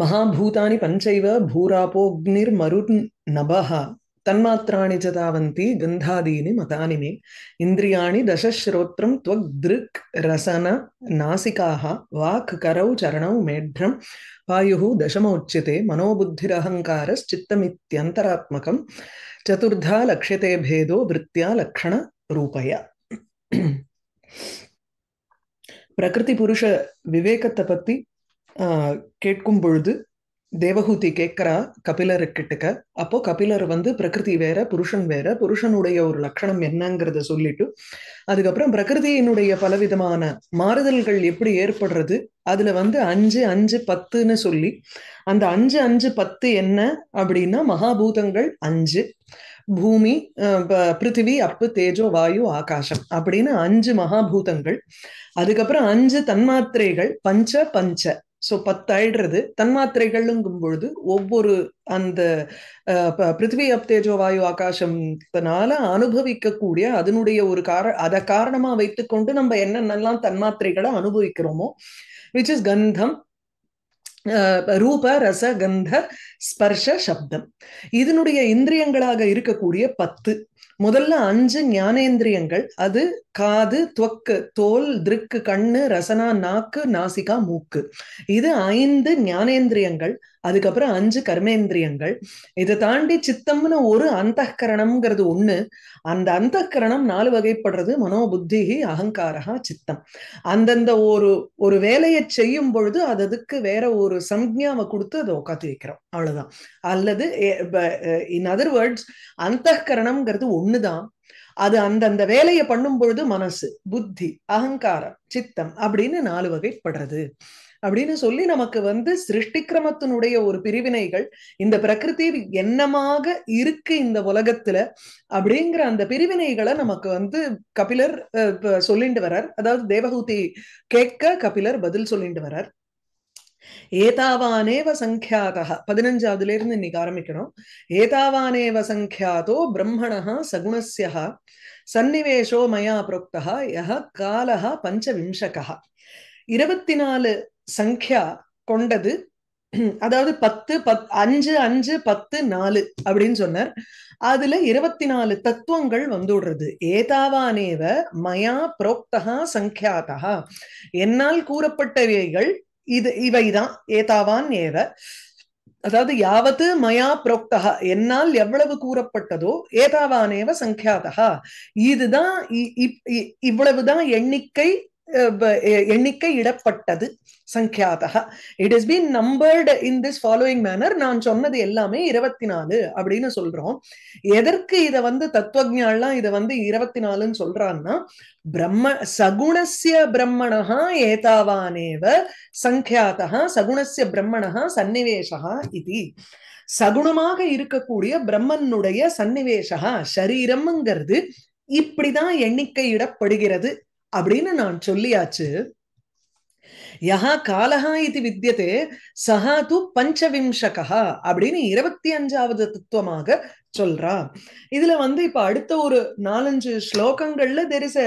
महाभूतानि पञ्चैव भूरापोऽग्निर्मरुर्नभः तन्मात्राणि च तावन्ति गन्धादीनि मतानि मे इन्द्रियाणि दशश्रोत्रं त्वग्दृक् रसन नासिकाः वाक् करौ चरणौ मेढ्रं वायुः दशमोच्यते मनोबुद्धिरहङ्कारश्चित्तमित्यन्तरात्मकं चतुर्धा लक्ष्यते भेदो वृत्त्या लक्षणरूपया प्रकृतिपुरुषविवेकत्वपत्ति கேட்கும் பொழுது தேவகூதி கேட்கிறா கிட்டக்க அப்போ கபிலர் வந்து பிரகிருதி வேற புருஷன் வேற புருஷனுடைய ஒரு லட்சணம் என்னங்கிறத சொல்லிட்டு அதுக்கப்புறம் பிரகிருதியினுடைய பலவிதமான மாறுதல்கள் எப்படி ஏற்படுறது அதுல வந்து அஞ்சு அஞ்சு பத்துன்னு சொல்லி அந்த அஞ்சு அஞ்சு பத்து என்ன அப்படின்னா மகாபூதங்கள் அஞ்சு பூமி பிருத்திவி அப்பு தேஜோ வாயு ஆகாசம் அப்படின்னு அஞ்சு மகாபூதங்கள் அதுக்கப்புறம் அஞ்சு தன்மாத்திரைகள் பஞ்ச பஞ்ச ஸோ பத்தாயிடுறது தன்மாத்திரைகள்ங்கும் பொழுது ஒவ்வொரு அந்த பிருத்வி அப்தேஜோ வாயு ஆகாசம்னால அனுபவிக்கக்கூடிய அதனுடைய ஒரு கார அதை காரணமா வைத்துக்கொண்டு நம்ம என்னென்னலாம் தன்மாத்திரைகளை அனுபவிக்கிறோமோ விச் இஸ் கந்தம் ரூப ரச கந்த ஸ்பர்ஷ சப்தம் இதனுடைய இந்திரியங்களாக இருக்கக்கூடிய பத்து முதல்ல அஞ்சு ஞானேந்திரியங்கள் அது காது துவக்கு தோல் திருக்கு கண்ணு ரசனா நாக்கு நாசிகா மூக்கு இது ஐந்து ஞானேந்திரியங்கள் அதுக்கப்புறம் அஞ்சு கர்மேந்திரியங்கள் இதை தாண்டி சித்தம்னு ஒரு அந்தகரணம்ங்கிறது ஒண்ணு அந்த அந்தகரணம் நாலு வகைப்படுறது மனோபுத்தி அகங்காரகா சித்தம் அந்தந்த ஒரு ஒரு வேலையை செய்யும் பொழுது அது அதுக்கு வேற ஒரு சம்ஜாவை கொடுத்து அதை உட்காந்து வைக்கிறோம் அவ்வளவுதான் அல்லது இன் அதர் வேர்ட்ஸ் அந்தகரணம்ங்கிறது ஒண்ணுதான் அது அந்தந்த வேலையை பண்ணும் பொழுது மனசு புத்தி அகங்காரம் சித்தம் அப்படின்னு நாலு வகைப்படுறது அப்படின்னு சொல்லி நமக்கு வந்து சிருஷ்டி கிரமத்தினுடைய ஒரு பிரிவினைகள் இந்த பிரகிருதி என்னமாக இருக்கு இந்த உலகத்துல அப்படிங்கிற அந்த பிரிவினைகளை நமக்கு வந்து கபிலர் சொல்லிட்டு வரார் அதாவது தேவகூதி கேட்க கபிலர் பதில் சொல்லிட்டு வரார் ஏதாவானேவ சங்கியாக பதினஞ்சாவதுல இருந்து இன்னைக்கு ஆரம்பிக்கணும் ஏதாவானேவ சங்கியாதோ பிரம்மணா சகுணசிய சந்நிவேஷோ மயா புரோக்தா யக காலஹா பஞ்சவிம்சக இருபத்தி நாலு சங்கியா கொண்டது அதாவது பத்து பத் அஞ்சு அஞ்சு பத்து நாலு அப்படின்னு சொன்னார் அதுல இருபத்தி நாலு தத்துவங்கள் வந்துடுறது ஏதாவானேவ மயா புரோக்தா சங்கியாதா என்னால் கூறப்பட்டவைகள் இது இவைதான் ஏதாவான் ஏவ அதாவது யாவது மயா புரோக்தா என்னால் எவ்வளவு கூறப்பட்டதோ ஏதாவானேவ சங்கியாதா இதுதான் இவ்வளவுதான் எண்ணிக்கை எண்ணிக்கை இடப்பட்டது சங்கியாதக it is been numbered in this following manner நான் சொன்னது எல்லாமே இருபத்தி நாலு அப்படின்னு சொல்றோம் எதற்கு இதை வந்து தத்துவஜாலாம் இதை வந்து இருபத்தி நாலுன்னு சொல்றான்னா பிரம்ம சகுணசிய பிரம்மணஹா ஏதாவானேவ சங்கியாதா சகுணசிய பிரம்மணா சன்னிவேஷா இது சகுணமாக இருக்கக்கூடிய பிரம்மனுடைய சன்னிவேஷா சரீரம்ங்கிறது இப்படிதான் எண்ணிக்கையிடப்படுகிறது அப்படின்னு நான் சொல்லியாச்சு யஹா காலஹா இது வித்தியதே சஹா து பஞ்சவிம்சகா அப்படின்னு இருபத்தி அஞ்சாவது தத்துவமாக சொல்றா இதுல வந்து இப்ப அடுத்த ஒரு நாலஞ்சு ஸ்லோகங்கள்ல தெர் இஸ் அ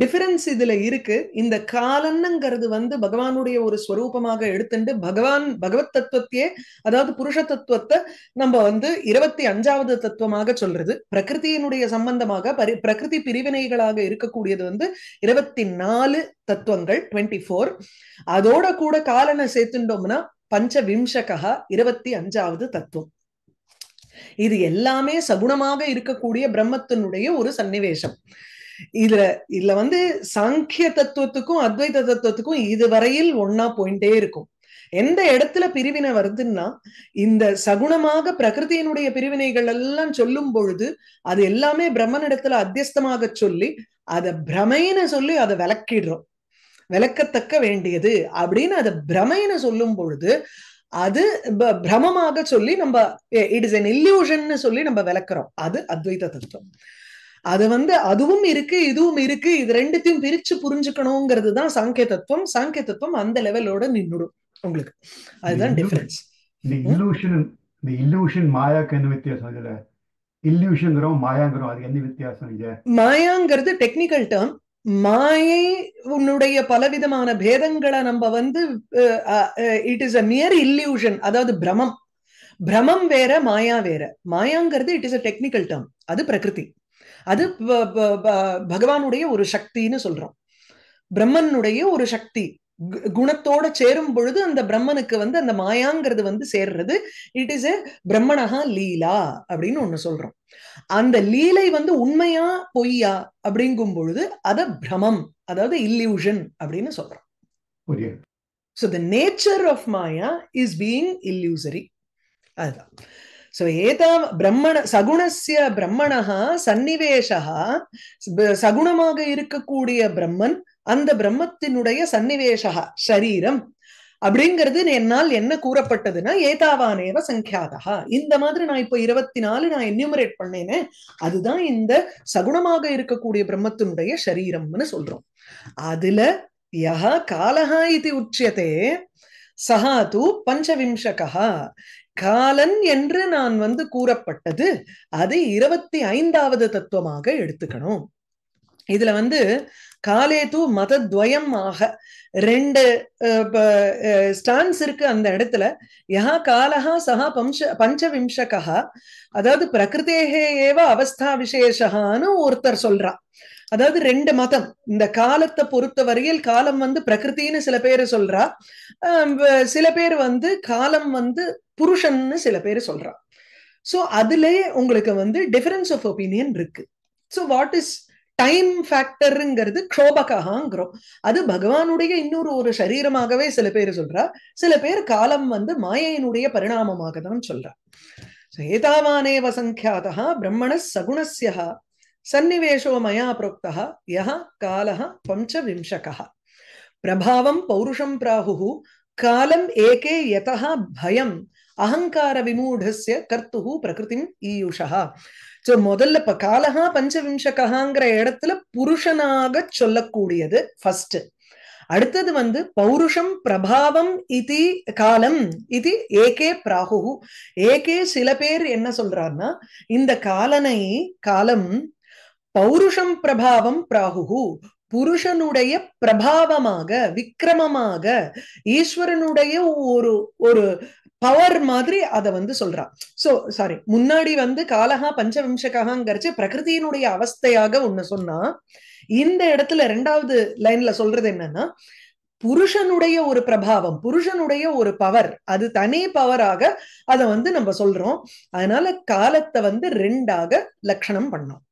டிஃபரன்ஸ் இதுல இருக்கு இந்த காலன்னுங்கிறது வந்து பகவானுடைய ஒரு ஸ்வரூபமாக எடுத்துட்டு பகவான் பகவத் தத்துவத்தையே அதாவது புருஷ தத்துவத்தை நம்ம வந்து இருபத்தி அஞ்சாவது தத்துவமாக சொல்றது பிரகிருதியினுடைய சம்பந்தமாக பரி பிரகிருதி பிரிவினைகளாக இருக்கக்கூடியது வந்து இருபத்தி நாலு தத்துவங்கள் டுவெண்ட்டி ஃபோர் அதோட கூட காலனை சேர்த்துட்டோம்னா பஞ்ச விம்சகா இருபத்தி அஞ்சாவது தத்துவம் இது எல்லாமே சகுணமாக இருக்கக்கூடிய பிரம்மத்தினுடைய ஒரு சன்னிவேசம் இதுல இதுல வந்து சாங்கிய தத்துவத்துக்கும் அத்வைத தத்துவத்துக்கும் இதுவரையில் ஒன்னா போயிட்டே இருக்கும் எந்த இடத்துல பிரிவினை வருதுன்னா இந்த சகுணமாக பிரகிருதியினுடைய பிரிவினைகள் எல்லாம் சொல்லும் பொழுது அது எல்லாமே பிரம்மனிடத்துல அத்தியஸ்தமாக சொல்லி அதை பிரமைன்னு சொல்லி அதை விளக்கிடுறோம் விளக்கத்தக்க வேண்டியது அப்படின்னு அதை பிரமைன்னு சொல்லும் பொழுது அது பிரமமாக சொல்லி நம்ம இட் இஸ் என் இல்யூஷன் சொல்லி நம்ம விளக்குறோம் அது அத்வைத தத்துவம் அது வந்து அதுவும் இருக்கு இதுவும் இருக்கு இது ரெண்டுத்தையும் பிரிச்சு புரிஞ்சுக்கணுங்கிறது தான் சாங்கிய தத்துவம் சாங்கிய தத்துவம் அந்த லெவலோட நின்றுடும் உங்களுக்கு அதுதான் டிஃபரன்ஸ் இந்த இல்லூஷன் இந்த இல்லூஷன் மாயாக்கு என்ன வித்தியாசம் இதுல மாயாங்கிறோம் அது என்ன வித்தியாசம் மாயாங்கிறது டெக்னிக்கல் டேர்ம் மாயை உன்னுடைய பலவிதமான பேதங்களை நம்ம வந்து it is a mere illusion அதாவது பிரமம் பிரமம் வேற மாயா வேற மாயாங்கிறது it is a technical term அது பிரகிருதி அது பகவானுடைய ஒரு சக்தின்னு சொல்றோம் பிரம்மனுடைய ஒரு சக்தி குணத்தோட சேரும் பொழுது அந்த பிரம்மனுக்கு வந்து அந்த மாயாங்கிறது வந்து சேர்றது இட் இஸ் எ பிரம்மணஹா லீலா அப்படின்னு ஒண்ணு சொல்றோம் அந்த லீலை வந்து உண்மையா பொய்யா அப்படிங்கும் பொழுது அத பிரமம் அதாவது இல்யூஷன் அப்படின்னு சொல்றோம் so the nature of maya is being illusory அதுதான் ஸோ ஏதா பிரம்மண சகுணசிய பிரம்மணா சந்நிவேஷா சகுணமாக இருக்கக்கூடிய பிரம்மன் அந்த பிரம்மத்தினுடைய சன்னிவேஷா சரீரம் அப்படிங்கிறது என்னால் என்ன கூறப்பட்டதுன்னா ஏதாவானேவ சங்கியாதா இந்த மாதிரி நான் இப்ப இருபத்தி நாலு நான் என்யூமரேட் பண்ணேனே அதுதான் இந்த சகுணமாக இருக்கக்கூடிய பிரம்மத்தினுடைய சரீரம்னு சொல்றோம் அதுல யஹா காலஹா இது உச்சியதே சஹா தூ பஞ்சவிம்சகா காலன் என்று நான் வந்து கூறப்பட்டது அது இருபத்தி ஐந்தாவது தத்துவமாக எடுத்துக்கணும் இதுல வந்து காலே தூ மதத்வயம் ஆக ரெண்டு ஸ்டான்ஸ் இருக்கு அந்த இடத்துல யா காலஹா சஹா பம்ச பஞ்சவிம்சகா அதாவது பிரகிருத்தேகே ஏவ அவஸ்தா விசேஷகான்னு ஒருத்தர் சொல்றா அதாவது ரெண்டு மதம் இந்த காலத்தை பொறுத்த வரையில் காலம் வந்து பிரகிருத்தின்னு சில பேர் சொல்றா சில பேர் வந்து காலம் வந்து புருஷன்னு சில பேர் சொல்றா ஸோ அதுலயே உங்களுக்கு வந்து டிஃபரன்ஸ் ஆஃப் ஒப்பீனியன் இருக்கு ஸோ வாட் இஸ் டைம் ஃபேக்டருங்கிறது க்ஷோபகாங்கிறோம் அது பகவானுடைய இன்னொரு ஒரு சரீரமாகவே சில பேர் சொல்றா சில பேர் காலம் வந்து மாயையினுடைய பரிணாமமாக தான் சொல்றா ஏதாவானேவ சங்கியாதா பிரம்மண சகுணசியா சன்னிவேஷோ மயா புரோக்தா யா காலஹ பஞ்ச விம்சகா பிரபாவம் பௌருஷம் பிராகு காலம் ஏகே யதா பயம் அகங்கார விமூடஸ்ய கர்த்து பிரகிருதிம் ஈயுஷா சோ முதல்ல இப்ப காலகா பஞ்சவிம்சகாங்கிற இடத்துல புருஷனாக சொல்லக்கூடியது ஃபர்ஸ்ட் அடுத்தது வந்து பௌருஷம் பிரபாவம் இது காலம் இது ஏகே பிராகு ஏகே சில பேர் என்ன சொல்றாருன்னா இந்த காலனை காலம் பௌருஷம் பிரபாவம் பிராகு புருஷனுடைய பிரபாவமாக விக்கிரமமாக ஈஸ்வரனுடைய ஒரு ஒரு பவர் மாதிரி அதை வந்து சொல்றா சோ சாரி முன்னாடி வந்து காலகா பஞ்சவிம்சகாங்கிறச்சு பிரகிருதியினுடைய அவஸ்தையாக ஒண்ணு சொன்னா இந்த இடத்துல ரெண்டாவது லைன்ல சொல்றது என்னன்னா புருஷனுடைய ஒரு பிரபாவம் புருஷனுடைய ஒரு பவர் அது தனி பவராக அதை வந்து நம்ம சொல்றோம் அதனால காலத்தை வந்து ரெண்டாக லட்சணம் பண்ணோம்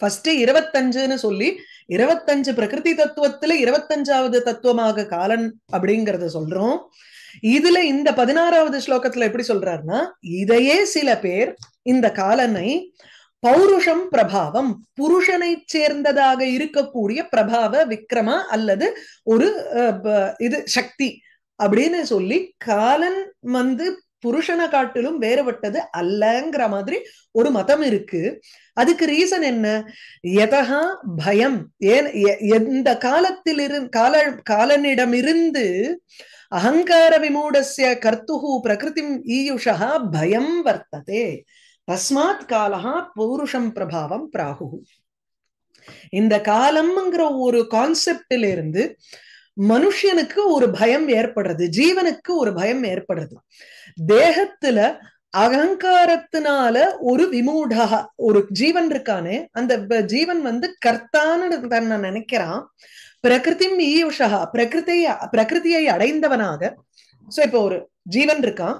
ஃபர்ஸ்ட் இருபத்தஞ்சுன்னு சொல்லி இருபத்தஞ்சு பிரகிருதி தத்துவத்துல இருபத்தஞ்சாவது தத்துவமாக காலன் அப்படிங்கறத சொல்றோம் இதுல இந்த பதினாறாவது ஸ்லோகத்துல எப்படி சொல்றாருன்னா இதையே சில பேர் இந்த காலனை பௌருஷம் பிரபாவம் புருஷனை சேர்ந்ததாக இருக்கக்கூடிய பிரபாவ விக்ரமா அல்லது ஒரு இது சக்தி அப்படின்னு சொல்லி காலன் வந்து புருஷனை காட்டிலும் வேறுபட்டது அல்லங்கிற மாதிரி ஒரு மதம் இருக்கு அதுக்கு ரீசன் என்ன எதகா பயம் ஏன் எந்த காலத்திலிருந்து கால காலனிடமிருந்து அகங்கார விமூடசிய கர்த்துகு பிரகிருதிம் ஈயுஷா பயம் வர்த்ததே தஸ்மாத் காலகா பௌருஷம் பிரபாவம் பிராகு இந்த காலம்ங்கிற ஒரு கான்செப்டில இருந்து மனுஷனுக்கு ஒரு பயம் ஏற்படுறது ஜீவனுக்கு ஒரு பயம் ஏற்படுறது தேகத்துல அகங்காரத்தினால ஒரு விமூடா ஒரு ஜீவன் இருக்கானே அந்த ஜீவன் வந்து கர்த்தான்னு தன்னை நினைக்கிறான் பிரகிருதிம் ஈயுஷா பிரகிருத்தைய பிரகிருதியை அடைந்தவனாக சோ இப்போ ஒரு ஜீவன் இருக்கான்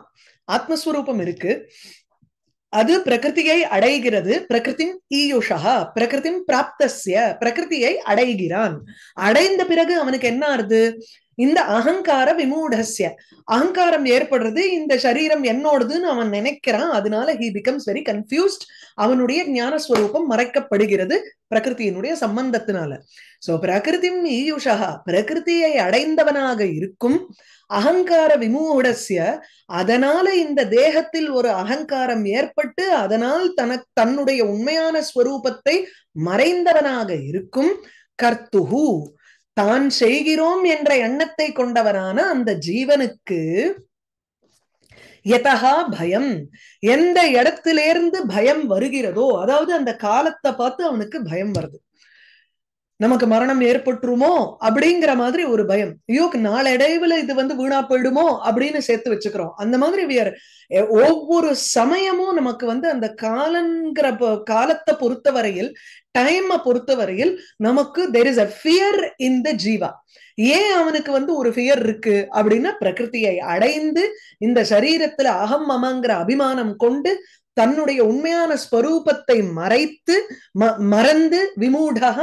ஆத்மஸ்வரூபம் இருக்கு அது பிரகிருதியை அடைகிறது பிரகிருதி ஈயுஷா பிரகிருதி பிராப்தசிய பிரகிருதியை அடைகிறான் அடைந்த பிறகு அவனுக்கு என்ன ஆறுது இந்த அகங்கார விமூடசிய அகங்காரம் ஏற்படுறது இந்த சரீரம் என்னோடதுன்னு அவன் நினைக்கிறான் அதனால ஹி பிகம்ஸ் வெரி கன்ஃபியூஸ்ட் அவனுடைய ஞானஸ்வரூபம் மறைக்கப்படுகிறது பிரகிருத்தியினுடைய சம்பந்தத்தினால சோ பிரகிருதி ஈயுஷா பிரகிருத்தியை அடைந்தவனாக இருக்கும் அகங்கார விமூடசிய அதனால இந்த தேகத்தில் ஒரு அகங்காரம் ஏற்பட்டு அதனால் தன தன்னுடைய உண்மையான ஸ்வரூபத்தை மறைந்தவனாக இருக்கும் கர்த்துகு தான் செய்கிறோம் என்ற எண்ணத்தை கொண்டவனான அந்த ஜீவனுக்கு எதகா பயம் எந்த இடத்திலிருந்து பயம் வருகிறதோ அதாவது அந்த காலத்தை பார்த்து அவனுக்கு பயம் வருது நமக்கு மரணம் ஏற்பட்டுருமோ அப்படிங்கிற மாதிரி ஒரு பயம் ஐயோ நாளடைவுல இது வந்து வீணா போயிடுமோ அப்படின்னு சேர்த்து வச்சுக்கிறோம் அந்த மாதிரி வியர் ஒவ்வொரு சமயமும் நமக்கு வந்து அந்த காலங்கிற காலத்தை பொறுத்த வரையில் டைமை பொறுத்த வரையில் நமக்கு there is a fear in the jiva ஏன் அவனுக்கு வந்து ஒரு ஃபியர் இருக்கு அப்படின்னா பிரகிருத்தியை அடைந்து இந்த சரீரத்துல அகம் அமங்கிற அபிமானம் கொண்டு தன்னுடைய உண்மையான ஸ்வரூபத்தை மறைத்து மறந்து விமூடக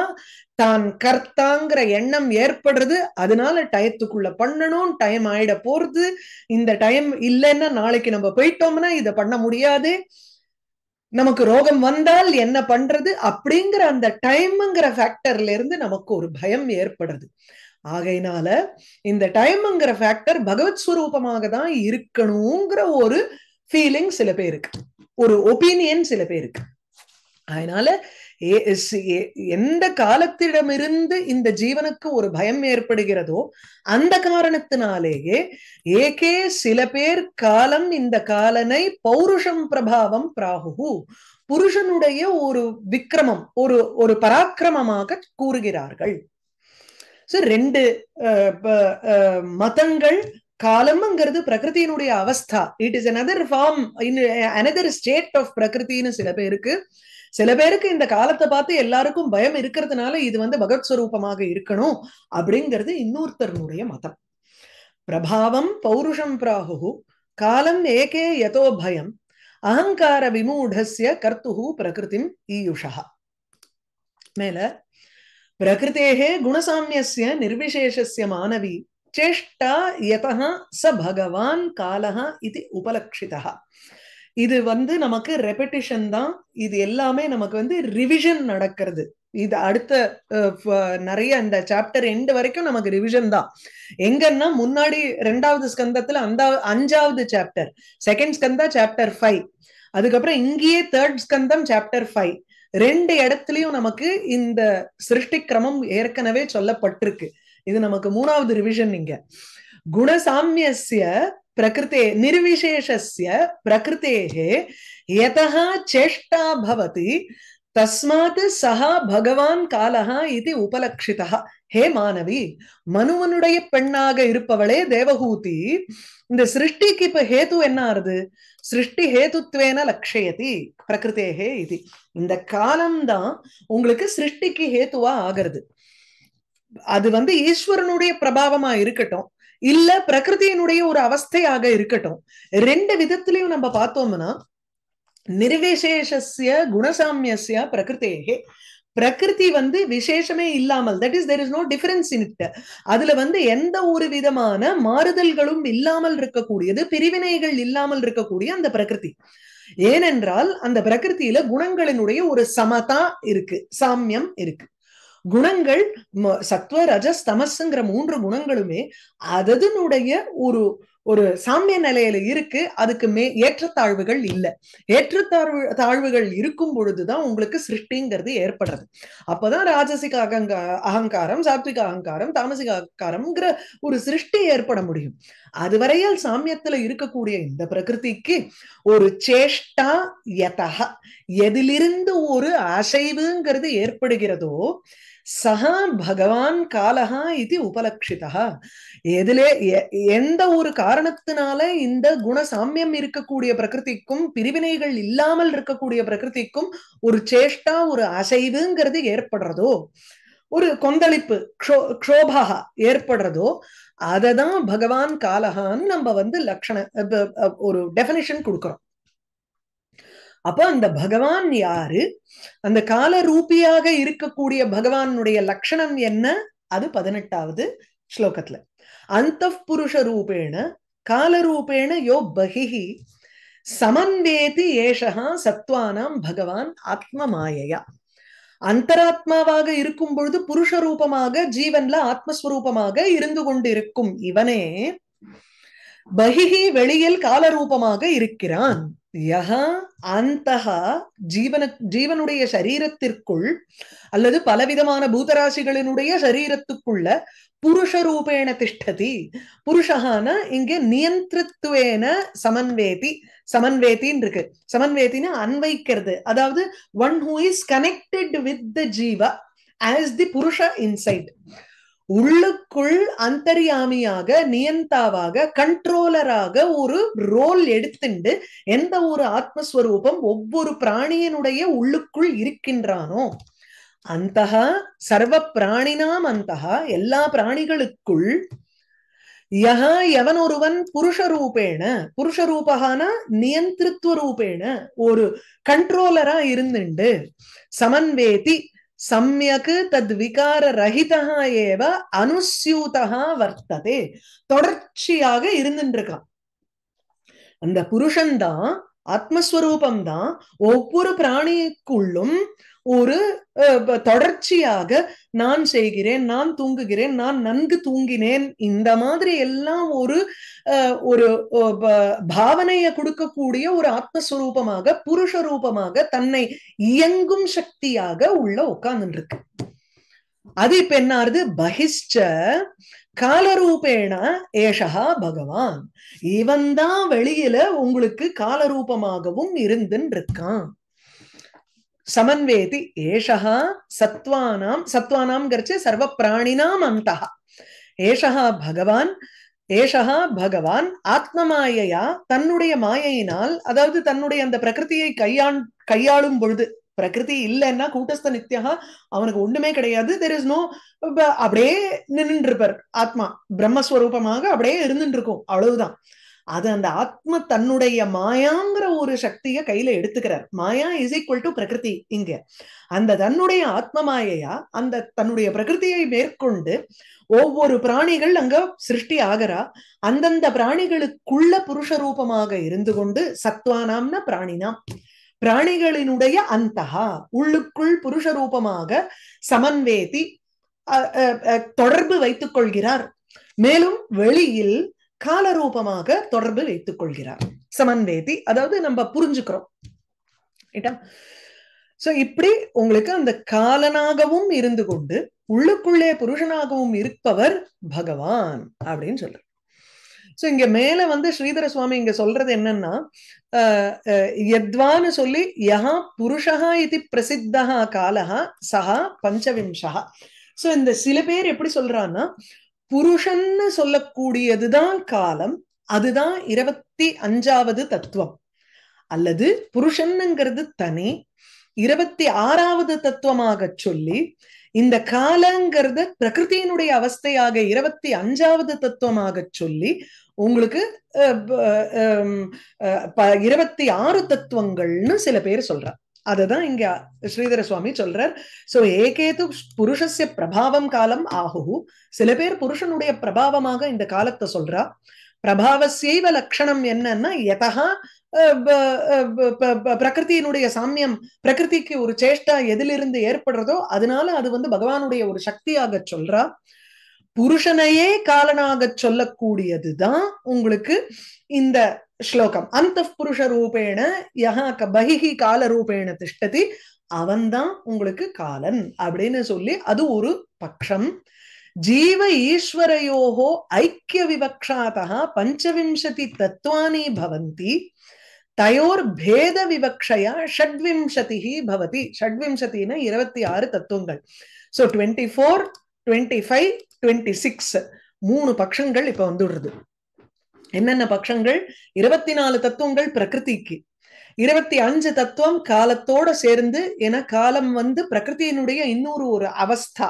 தான் கர்த்தாங்கிற எண்ணம் ஏற்படுறது அதனால டயத்துக்குள்ள பண்ணணும் டைம் ஆயிட போறது இந்த டைம் இல்லைன்னா நாளைக்கு நம்ம போயிட்டோம்னா இதை பண்ண முடியாது நமக்கு ரோகம் வந்தால் என்ன பண்றது அப்படிங்கிற அந்த டைம்ங்கிற ஃபேக்டர்ல இருந்து நமக்கு ஒரு பயம் ஏற்படுறது ஆகையினால இந்த டைம்ங்கிற ஃபேக்டர் பகவத் ஸ்வரூபமாக தான் இருக்கணுங்கிற ஒரு ஃபீலிங் சில பேருக்கு ஒரு ஒப்பீனியன் சில பேருக்கு அதனால எந்த காலத்திடமிருந்து இந்த ஜீவனுக்கு ஒரு பயம் ஏற்படுகிறதோ அந்த காரணத்தினாலேயே ஏகே சில பேர் காலம் இந்த காலனை பௌருஷம் பிரபாவம் பிராகு புருஷனுடைய ஒரு விக்கிரமம் ஒரு ஒரு பராக்கிரமமாக கூறுகிறார்கள் ரெண்டு மதங்கள் காலம்ங்கிறது பிரகிருத்தினுடைய அவஸ்தா it is another form another state of பிரகிருத்தின்னு சில பேருக்கு சில பேருக்கு இந்த காலத்தை பார்த்து எல்லாருக்கும் பயம் இருக்கிறதுனால இது வந்து ஸ்வரூபமாக இருக்கணும் அப்படிங்கிறது இன்னொருத்தருடைய மதம் பிரபாவம் பௌருஷம் பிராகு காலம் ஏகே யதோ பயம் அகங்கார விமூடஸ்ய கர்த்து பிரகிருதிம் ஈயுஷா மேல பிரகிருத்தேகே குணசாமியசிய நிர்விசேஷஸ்ய மாணவி சேஷ்டா எதா ச பகவான் காலः இது உபலட்சிதா இது வந்து நமக்கு ரெபிட்டிஷன் தான் இது எல்லாமே நமக்கு வந்து ரிவிஷன் நடக்கிறது இது அடுத்த நிறைய அந்த சாப்டர் எண்டு வரைக்கும் நமக்கு ரிவிஷன் தான் எங்கன்னா முன்னாடி ரெண்டாவது ஸ்கந்தத்துல அந்த அஞ்சாவது chapter second skandha chapter five அதுக்கப்புறம் இங்கேயே தேர்ட் ஸ்கந்தம் சாப்டர் ஃபைவ் ரெண்டு இடத்துலயும் நமக்கு இந்த சிருஷ்டி கிரமம் ஏற்கனவே சொல்லப்பட்டிருக்கு இது நமக்கு மூணாவது ரிவிஷன் இங்க குணசாமியசிய பிரகிருத்தே நிர்விசேஷஸ்ய பிரகிருத்தேகே யதா சேஷ்டா பவதி தஸ்மாத் சஹா பகவான் காலஹா இது உபலக்ஷிதா ஹே மாணவி மனுவனுடைய பெண்ணாக இருப்பவளே தேவஹூதி இந்த சிருஷ்டிக்கு இப்ப ஹேத்து என்ன ஆறுது சிருஷ்டி ஹேத்துத்வேன லக்ஷயதி பிரகிருத்தேகே இது இந்த காலம்தான் உங்களுக்கு சிருஷ்டிக்கு ஹேத்துவா ஆகிறது அது வந்து ஈஸ்வரனுடைய பிரபாவமா இருக்கட்டும் இல்ல பிரகிருதியினுடைய ஒரு அவஸ்தையாக இருக்கட்டும் ரெண்டு விதத்திலையும் நம்ம பார்த்தோம்னா நிர்விசேஷஸ்ய குணசாமியஸ்ய பிரகிருத்தேகே பிரகிருதி வந்து விசேஷமே இல்லாமல் that is there is no difference in it அதுல வந்து எந்த ஒரு விதமான மாறுதல்களும் இல்லாமல் இருக்கக்கூடியது பிரிவினைகள் இல்லாமல் இருக்கக்கூடிய அந்த பிரகிருதி ஏனென்றால் அந்த பிரகிருதியில குணங்களினுடைய ஒரு சமதா இருக்கு சாமியம் இருக்கு குணங்கள் சத்வ ரஜஸ் தமசுங்கிற மூன்று குணங்களுமே அதனுடைய ஒரு ஒரு சாமிய நிலையில இருக்கு அதுக்கு மே ஏற்றத்தாழ்வுகள் இல்லை ஏற்றத்தாழ்வு தாழ்வுகள் இருக்கும் பொழுதுதான் உங்களுக்கு சிருஷ்டிங்கிறது ஏற்படுறது அப்பதான் ராஜசிக அகங்கா அகங்காரம் சாத்விக அகங்காரம் தாமசிக அகங்காரம்ங்கிற ஒரு சிருஷ்டி ஏற்பட முடியும் அதுவரையில் சாமியத்துல இருக்கக்கூடிய இந்த பிரகிருதிக்கு ஒரு சேஷ்டா யதக எதிலிருந்து ஒரு அசைவுங்கிறது ஏற்படுகிறதோ சகா பகவான் காலகா இது உபலட்சிதா எதிலே எந்த ஒரு காரணத்தினால இந்த குண சாமியம் இருக்கக்கூடிய பிரகிருதிக்கும் பிரிவினைகள் இல்லாமல் இருக்கக்கூடிய பிரகிருதிக்கும் ஒரு சேஷ்டா ஒரு அசைவுங்கிறது ஏற்படுறதோ ஒரு கொந்தளிப்பு க்ஷோ க்ஷோபகா ஏற்படுறதோ அததான் பகவான் காலகான்னு நம்ம வந்து லட்சண ஒரு டெஃபினிஷன் கொடுக்குறோம் அப்ப அந்த பகவான் யாரு அந்த கால ரூபியாக இருக்கக்கூடிய பகவானுடைய லட்சணம் என்ன அது பதினெட்டாவது ஸ்லோகத்துல அந்த புருஷ ரூபேண காலரூபேண யோ பகிஹி சமன்வேதி ஏஷகா சத்வானாம் பகவான் ஆத்ம மாயையா அந்தராத்மாவாக இருக்கும் பொழுது புருஷ ரூபமாக ஜீவன்ல ஆத்மஸ்வரூபமாக இருந்து கொண்டிருக்கும் இவனே பகிஹி வெளியில் காலரூபமாக இருக்கிறான் யஹா அந்த ஜீவன ஜீவனுடைய சரீரத்திற்குள் அல்லது பலவிதமான பூதராசிகளினுடைய சரீரத்துக்குள்ள புருஷ ரூபேண திஷ்டதி புருஷகான இங்கே நியந்திரத்துவேன சமன்வேதி சமன்வேத்தின் இருக்கு சமன்வேத்தின்னு அன்வைக்கிறது அதாவது one who is connected with the jiva as the purusha inside உள்ளுக்குள் அந்தரியாமியாக நியந்தாவாக கண்ட்ரோலராக ஒரு ரோல் எடுத்துண்டு எந்த ஒரு ஆத்மஸ்வரூபம் ஒவ்வொரு பிராணியனுடைய உள்ளுக்குள் இருக்கின்றானோ அந்த சர்வ பிராணினாம் அந்த எல்லா பிராணிகளுக்குள் யகா எவன் ஒருவன் புருஷ ரூபேன புருஷ ரூபகானா நியந்திருத்துவ ரூபேன ஒரு கண்ட்ரோலரா இருந்துண்டு சமன்வேதி சமயக்கு தத் ரஹிதா ஏவ அனுசியூதா வர்த்ததே தொடர்ச்சியாக இருந்துருக்கான் அந்த புருஷன்தான் ஆத்மஸ்வரூபம் தான் ஒவ்வொரு பிராணிக்குள்ளும் ஒரு தொடர்ச்சியாக நான் செய்கிறேன் நான் தூங்குகிறேன் நான் நன்கு தூங்கினேன் இந்த மாதிரி எல்லாம் ஒரு ஒரு பாவனையை கொடுக்கக்கூடிய ஒரு ஆத்மஸ்வரூபமாக புருஷ ரூபமாக தன்னை இயங்கும் சக்தியாக உள்ள உட்கார்ந்து இருக்கு அது இப்ப என்ன பகிஷ்ட காலரூபேண ஏஷகா பகவான் இவன் தான் வெளியில உங்களுக்கு காலரூபமாகவும் இருந்துன்னு இருக்கான் சமன்வேதி ஏஷா சத்வானாம் சத்வானாம் கர்ச்சு சர்வ பிராணினாம் அந்த ஏஷா பகவான் ஏஷா பகவான் ஆத்ம மாயையா தன்னுடைய மாயையினால் அதாவது தன்னுடைய அந்த பிரகிருதியை கையாண் கையாளும் பொழுது பிரகிருதி இல்லைன்னா கூட்டஸ்த நித்யா அவனுக்கு ஒண்ணுமே கிடையாது தெர் இஸ் நோ அப்படியே நின்று இருப்பார் ஆத்மா பிரம்மஸ்வரூபமாக அப்படியே இருந்துட்டு இருக்கும் அவ்வளவுதான் அது அந்த ஆத்ம தன்னுடைய மாயாங்கிற ஒரு சக்தியை கையில எடுத்துக்கிறார் maya is equal to prakriti இங்க அந்த தன்னுடைய ஆத்ம மாயையா அந்த தன்னுடைய பிரகிருதியை மேற்கொண்டு ஒவ்வொரு பிராணிகள் அங்க சிருஷ்டி ஆகிறா அந்தந்த பிராணிகளுக்குள்ள புருஷ ரூபமாக இருந்து கொண்டு சத்வானாம்னா பிராணினாம் பிராணிகளினுடைய அந்தகா உள்ளுக்குள் புருஷ ரூபமாக சமன்வேதி தொடர்பு வைத்துக் கொள்கிறார் மேலும் வெளியில் காலரூபமாக தொடர்பு வைத்துக் கொள்கிறார் சமன்வேதி அதாவது நம்ம புரிஞ்சுக்கிறோம் சோ இப்படி உங்களுக்கு அந்த காலனாகவும் இருந்து கொண்டு உள்ளுக்குள்ளே புருஷனாகவும் இருப்பவர் பகவான் அப்படின்னு சொல்ற சோ இங்க மேல வந்து ஸ்ரீதர சுவாமி இங்க சொல்றது என்னன்னா எத்வான்னு சொல்லி யஹா புருஷா இது பிரசித்தா காலஹா சஹா பஞ்சவிம்சா சோ இந்த சில பேர் எப்படி சொல்றான்னா புருஷன்னு சொல்லக்கூடியதுதான் காலம் அதுதான் இருபத்தி அஞ்சாவது தத்துவம் அல்லது புருஷன்னுங்கிறது தனி இருபத்தி ஆறாவது தத்துவமாக சொல்லி இந்த காலங்கிறத பிரகிருதியினுடைய அவஸ்தையாக இருபத்தி அஞ்சாவது தத்துவமாக சொல்லி உங்களுக்கு இருபத்தி ஆறு தத்துவங்கள்னு சில பேர் சொல்றார் அததான் இங்க ஸ்ரீதர சுவாமி சொல்றார் சோ ஏகேது புருஷஸ்ய பிரபாவம் காலம் ஆகு சில பேர் புருஷனுடைய பிரபாவமாக இந்த காலத்தை சொல்றா பிரபாவசியவ லட்சணம் என்னன்னா எதகா பிரகிருத்தியினுடைய சாமியம் பிரகிருதிக்கு ஒரு சேஷ்டா எதிலிருந்து ஏற்படுறதோ அதனால அது வந்து பகவானுடைய ஒரு சக்தியாக சொல்றா புருஷனையே காலனாக சொல்லக்கூடியதுதான் உங்களுக்கு இந்த ஸ்லோகம் அந்த புருஷ ரூபேண யஹா பகிஹி கால ரூபேண திஷ்டதி அவன்தான் உங்களுக்கு காலன் அப்படின்னு சொல்லி அது ஒரு பட்சம் ஜீவ ஈஸ்வரையோகோ ஐக்கிய விவக்ஷாத்தா பஞ்சவிம்சதி தத்துவானி பவந்தி தயோர் பேத விவக்ஷயா ஷட்விம்சதி பவதி ஷட்விம்சத்தினா இருபத்தி ஆறு தத்துவங்கள் so twenty four twenty five twenty six மூணு பட்சங்கள் இப்ப வந்துடுறது என்னென்ன பட்சங்கள் இருபத்தி நாலு தத்துவங்கள் பிரகிருதிக்கு இருபத்தி அஞ்சு தத்துவம் காலத்தோட சேர்ந்து ஏன்னா காலம் வந்து பிரகிருத்தியினுடைய இன்னொரு ஒரு அவஸ்தா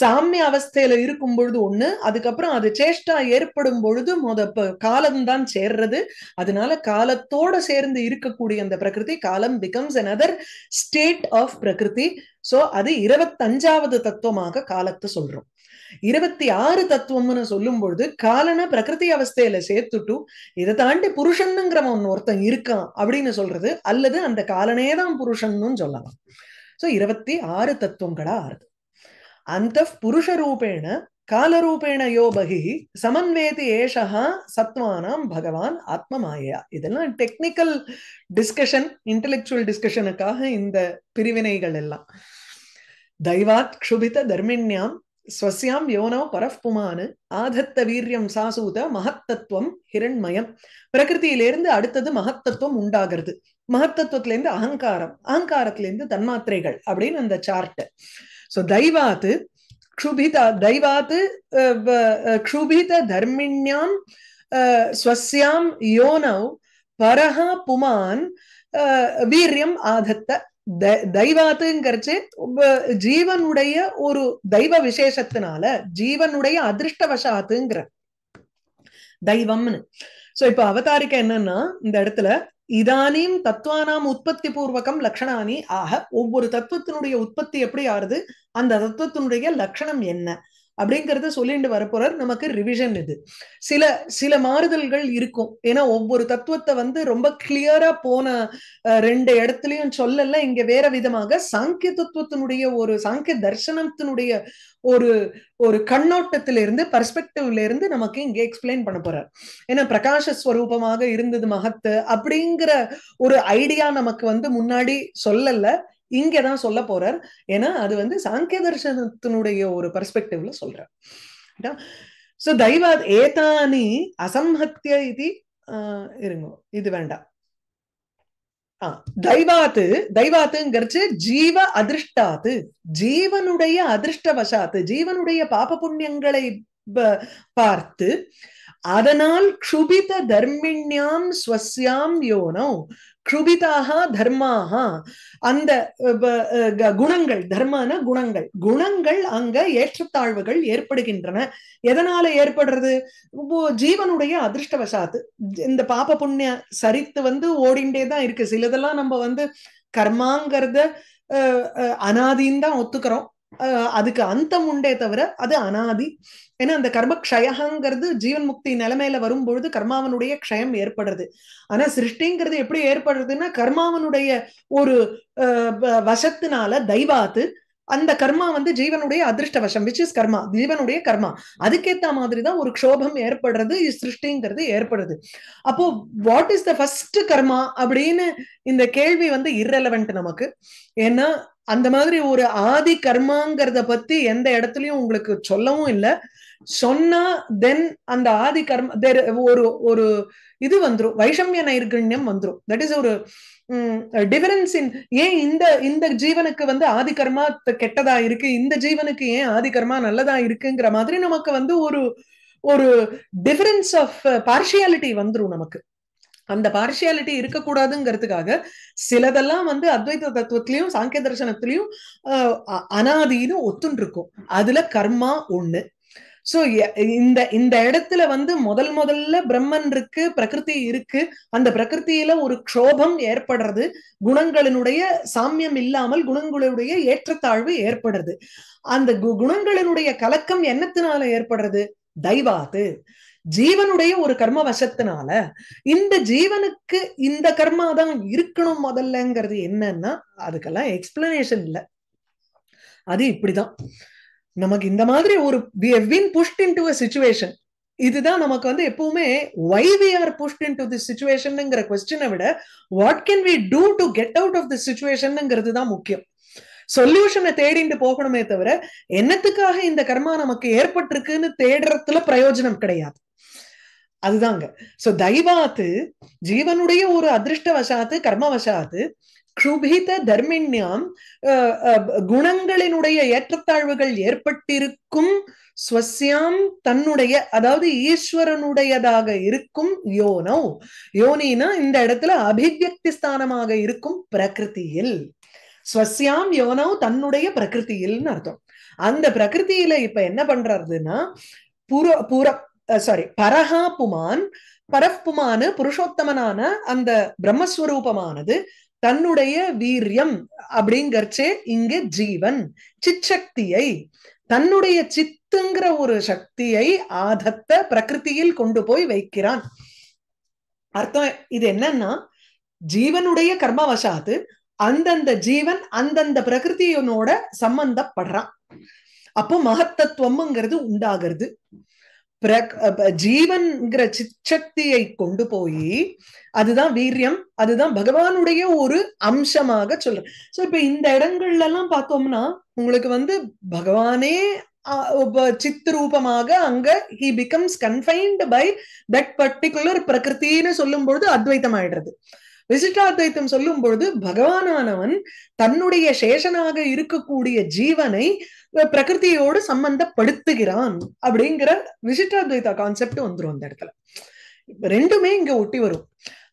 சாமிய அவஸ்தையில இருக்கும் பொழுது ஒண்ணு அதுக்கப்புறம் அது சேஷ்டா ஏற்படும் பொழுது மொத காலம்தான் சேர்றது அதனால காலத்தோட சேர்ந்து இருக்கக்கூடிய அந்த பிரகிருதி காலம் becomes other state of prakriti so அது இருபத்தஞ்சாவது தத்துவமாக காலத்தை சொல்றோம் இருபத்தி ஆறு தத்துவம்னு சொல்லும் பொழுது காலனை பிரகிருதி அவஸ்தையில சேர்த்துட்டு இதை தாண்டி புருஷனுங்கிறவன் ஒன்னு ஒருத்தன் இருக்கான் அப்படின்னு சொல்றது அல்லது அந்த காலனே தான் புருஷன்னு சொல்லலாம் சோ இருபத்தி ஆறு தத்துவங்களா ஆறு அந்த புருஷ ரூபேண காலரூபேண யோ பகி சமன்வேதி ஏஷா சத்வானாம் பகவான் ஆத்மமாயா இதெல்லாம் டெக்னிக்கல் டிஸ்கஷன் இன்டலெக்சுவல் டிஸ்கஷனுக்காக இந்த பிரிவினைகள் எல்லாம் தைவாத் க்ஷுபித தர்மிண்யாம் ஸ்வசியாம் யோனோ பரப்புமானு ஆதத்த வீரியம் சாசூத மகத்தத்துவம் ஹிரண்மயம் பிரகிருதியிலிருந்து அடுத்தது மகத்தத்துவம் உண்டாகிறது மகத்தத்துவத்திலேருந்து அகங்காரம் அகங்காரத்திலேருந்து தன்மாத்திரைகள் அப்படின்னு அந்த சார்ட் ஸோ தைவாத்து க்ஷுபிதா தைவாத்து க்ஷுபித தர்மிண்யாம் ஸ்வசியாம் யோனவ் பரஹா புமான் வீரியம் ஆதத்த தெய்வாத்துங்கிறச்சு ஜீவனுடைய ஒரு தெய்வ விசேஷத்தினால ஜீவனுடைய அதிர்ஷ்டவசாத்துங்கிற தெய்வம்னு சோ இப்ப அவதாரிக்க என்னன்னா இந்த இடத்துல இதானியும் தத்துவானாம் உற்பத்தி பூர்வகம் லட்சணானி ஆக ஒவ்வொரு தத்துவத்தினுடைய உற்பத்தி எப்படி ஆறுது அந்த தத்துவத்தினுடைய லட்சணம் என்ன அப்படிங்கிறத சொல்லிட்டு வரப்போறார் நமக்கு ரிவிஷன் இது சில சில மாறுதல்கள் இருக்கும் ஏன்னா ஒவ்வொரு தத்துவத்தை வந்து ரொம்ப கிளியரா போன ரெண்டு இடத்துலயும் சொல்லல இங்க வேற விதமாக சாங்கிய தத்துவத்தினுடைய ஒரு சாங்கிய தர்சனத்தினுடைய ஒரு ஒரு கண்ணோட்டத்தில இருந்து பர்ஸ்பெக்டிவ்ல இருந்து நமக்கு இங்க எக்ஸ்பிளைன் பண்ண போறார் ஏன்னா பிரகாஷ ஸ்வரூபமாக இருந்தது மகத்து அப்படிங்கிற ஒரு ஐடியா நமக்கு வந்து முன்னாடி சொல்லல இங்கதான் சொல்ல போறார் ஏன்னா அது வந்து சாங்கிய தர்சனத்தினுடைய ஒரு பெர்ஸ்பெக்டிவ்ல சொல்றார் சோ தைவாத் ஏதானி அசம்ஹத்திய இது இருங்கோ இது வேண்டாம் தைவாத்து தைவாத்துங்கிறச்சு ஜீவ அதிர்ஷ்டாத்து ஜீவனுடைய அதிர்ஷ்டவசாத்து ஜீவனுடைய பாப புண்ணியங்களை பார்த்து அதனால் க்ஷுபித தர்மிண்யாம் ஸ்வஸ்யாம் யோனோ க்ஷுபிதாக தர்மாக அந்த குணங்கள் தர்மான குணங்கள் குணங்கள் அங்க ஏற்றத்தாழ்வுகள் ஏற்படுகின்றன எதனால ஏற்படுறது ஜீவனுடைய அதிர்ஷ்டவசாத்து இந்த பாப புண்ணிய சரித்து வந்து ஓடிண்டே தான் இருக்கு சிலதெல்லாம் நம்ம வந்து கர்மாங்கிறத அனாதின்னு தான் ஒத்துக்கிறோம் அதுக்கு அந்தம் உண்டே தவிர அது அனாதி ஏன்னா அந்த கர்ம கஷயங்கிறது ஜீவன் முக்தி நிலைமையில வரும்பொழுது கர்மாவனுடைய க்ஷயம் ஏற்படுறது ஆனா சிருஷ்டிங்கிறது எப்படி ஏற்படுறதுன்னா கர்மாவனுடைய ஒரு வசத்தினால தெய்வாத்து அந்த கர்மா வந்து ஜீவனுடைய அதிர்ஷ்ட வசம் விச் இஸ் கர்மா ஜீவனுடைய கர்மா அதுக்கேத்த மாதிரிதான் ஒரு க்ஷோபம் ஏற்படுறது சிருஷ்டிங்கிறது ஏற்படுது அப்போ what is the first karma அப்படின்னு இந்த கேள்வி வந்து இர்ரெலவென்ட் நமக்கு ஏன்னா அந்த மாதிரி ஒரு ஆதி கர்மாங்கிறத பத்தி எந்த இடத்துலயும் உங்களுக்கு சொல்லவும் இல்லை சொன்னா தென் அந்த ஆதி கர்ம தெர் ஒரு ஒரு இது வந்துடும் வைஷமிய நைர்கண்யம் வந்துடும் தட் இஸ் ஒரு டிஃபரன்ஸ் இன் ஏன் இந்த இந்த ஜீவனுக்கு வந்து ஆதி கர்மா கெட்டதா இருக்கு இந்த ஜீவனுக்கு ஏன் ஆதி கர்மா நல்லதா இருக்குங்கிற மாதிரி நமக்கு வந்து ஒரு ஒரு டிஃபரன்ஸ் ஆஃப் பார்ஷியாலிட்டி வந்துடும் நமக்கு அந்த பார்ஷியாலிட்டி இருக்கக்கூடாதுங்கிறதுக்காக சிலதெல்லாம் வந்து அத்வைத தத்துவத்திலையும் சாங்கிய தர்சனத்திலையும் அனாதின்னு ஒத்துன்னு இருக்கும் அதுல கர்மா ஒண்ணு சோ இந்த இந்த இடத்துல வந்து முதல் முதல்ல பிரம்மன் இருக்கு பிரகிருதி இருக்கு அந்த பிரகிருத்தில ஒரு க்ஷோபம் ஏற்படுறது குணங்களினுடைய சாமியம் இல்லாமல் குணங்களுடைய ஏற்றத்தாழ்வு ஏற்படுறது அந்த குணங்களினுடைய கலக்கம் என்னத்தினால ஏற்படுறது தைவாத்து ஜீவனுடைய ஒரு கர்ம வசத்தினால இந்த ஜீவனுக்கு இந்த கர்மா தான் இருக்கணும் முதல்லங்கிறது என்னன்னா அதுக்கெல்லாம் எக்ஸ்பிளனேஷன் இல்லை அது இப்படிதான் நமக்கு இந்த மாதிரி ஒரு புஷ்ட் இன் டு சுச்சுவேஷன் இதுதான் நமக்கு வந்து எப்பவுமே why we are pushed in to this சுச்சுவேஷன்ங்கிற கொஸ்டினை விட what can we do to get out of the சுச்சுவேஷன்ங்கிறது தான் முக்கியம் சொல்யூஷனை தேடிட்டு போகணுமே தவிர என்னத்துக்காக இந்த கர்மா நமக்கு ஏற்பட்டிருக்குன்னு தேடுறதுல பிரயோஜனம் கிடையாது அதுதாங்க சோ தெய்வாத்து ஜீவனுடைய ஒரு அதிர்ஷ்டவசாத்து கர்மவசாத்து க்ஷுபித தர்மிண்யாம் குணங்களினுடைய ஏற்றத்தாழ்வுகள் ஏற்பட்டிருக்கும் ஸ்வசியாம் தன்னுடைய அதாவது ஈஸ்வரனுடையதாக இருக்கும் யோனோ யோனினா இந்த இடத்துல அபிவியக்தி ஸ்தானமாக இருக்கும் பிரகிருதியில் ஸ்வசியாம் யோனோ தன்னுடைய பிரகிருதியில்னு அர்த்தம் அந்த பிரகிருதியில இப்ப என்ன பண்றதுன்னா புற புற சாரி பரஹா புமான் பரப்புமான புருஷோத்தமனான அந்த பிரம்மஸ்வரூபமானது தன்னுடைய வீரியம் அப்படிங்கறச்சே இங்க ஜீவன் சிச்சக்தியை தன்னுடைய சித்துங்கிற ஒரு சக்தியை ஆதத்த பிரகிருதியில் கொண்டு போய் வைக்கிறான் அர்த்தம் இது என்னன்னா ஜீவனுடைய கர்மவசாத்து அந்தந்த ஜீவன் அந்தந்த பிரகிருதியனோட சம்பந்தப்படுறான் அப்போ மகத்தத்துவம்ங்கிறது உண்டாகிறது ஜீவன்கிற சிச்சக்தியை கொண்டு போய் அதுதான் வீரியம் அதுதான் பகவானுடைய ஒரு அம்சமாக சொல்றேன் சோ இப்ப இந்த இடங்கள்ல எல்லாம் பார்த்தோம்னா உங்களுக்கு வந்து பகவானே சித்து ரூபமாக அங்க he becomes confined by that particular பிரகிருத்தின்னு சொல்லும் பொழுது அத்வைத்தம் ஆயிடுறது விசிஷ்டாத்வைத்தம் சொல்லும் பொழுது பகவானவன் தன்னுடைய சேஷனாக இருக்கக்கூடிய ஜீவனை பிரகிருத்தியோடு சம்பந்தப்படுத்துகிறான் அப்படிங்கிற விசிஷ்டாத்வைதா கான்செப்ட் வந்துடும் அந்த இடத்துல ரெண்டுமே இங்க ஒட்டி வரும்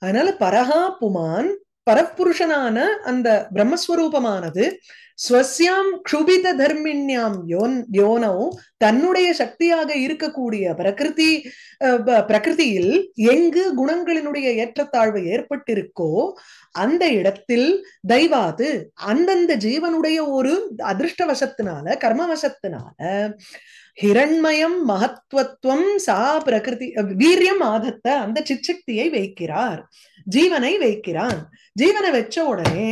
அதனால பரஹா புமான் பரப்புருஷனான அந்த பிரம்மஸ்வரூபமானது ஸ்வசியாம் க்ஷுபித தர்மிண்யாம் யோன் யோனோ தன்னுடைய சக்தியாக இருக்கக்கூடிய பிரகிருதி பிரகிருதியில் எங்கு குணங்களினுடைய ஏற்றத்தாழ்வு ஏற்பட்டிருக்கோ அந்த இடத்தில் தெய்வாது அந்தந்த ஜீவனுடைய ஒரு அதிர்ஷ்டவசத்தினால கர்மவசத்தினால ஹிரண்மயம் மகத்துவத்துவம் சா பிரகிருதி வீரியம் ஆதத்த அந்த சிச்சக்தியை வைக்கிறார் ஜீவனை வைக்கிறான் ஜீவனை வச்ச உடனே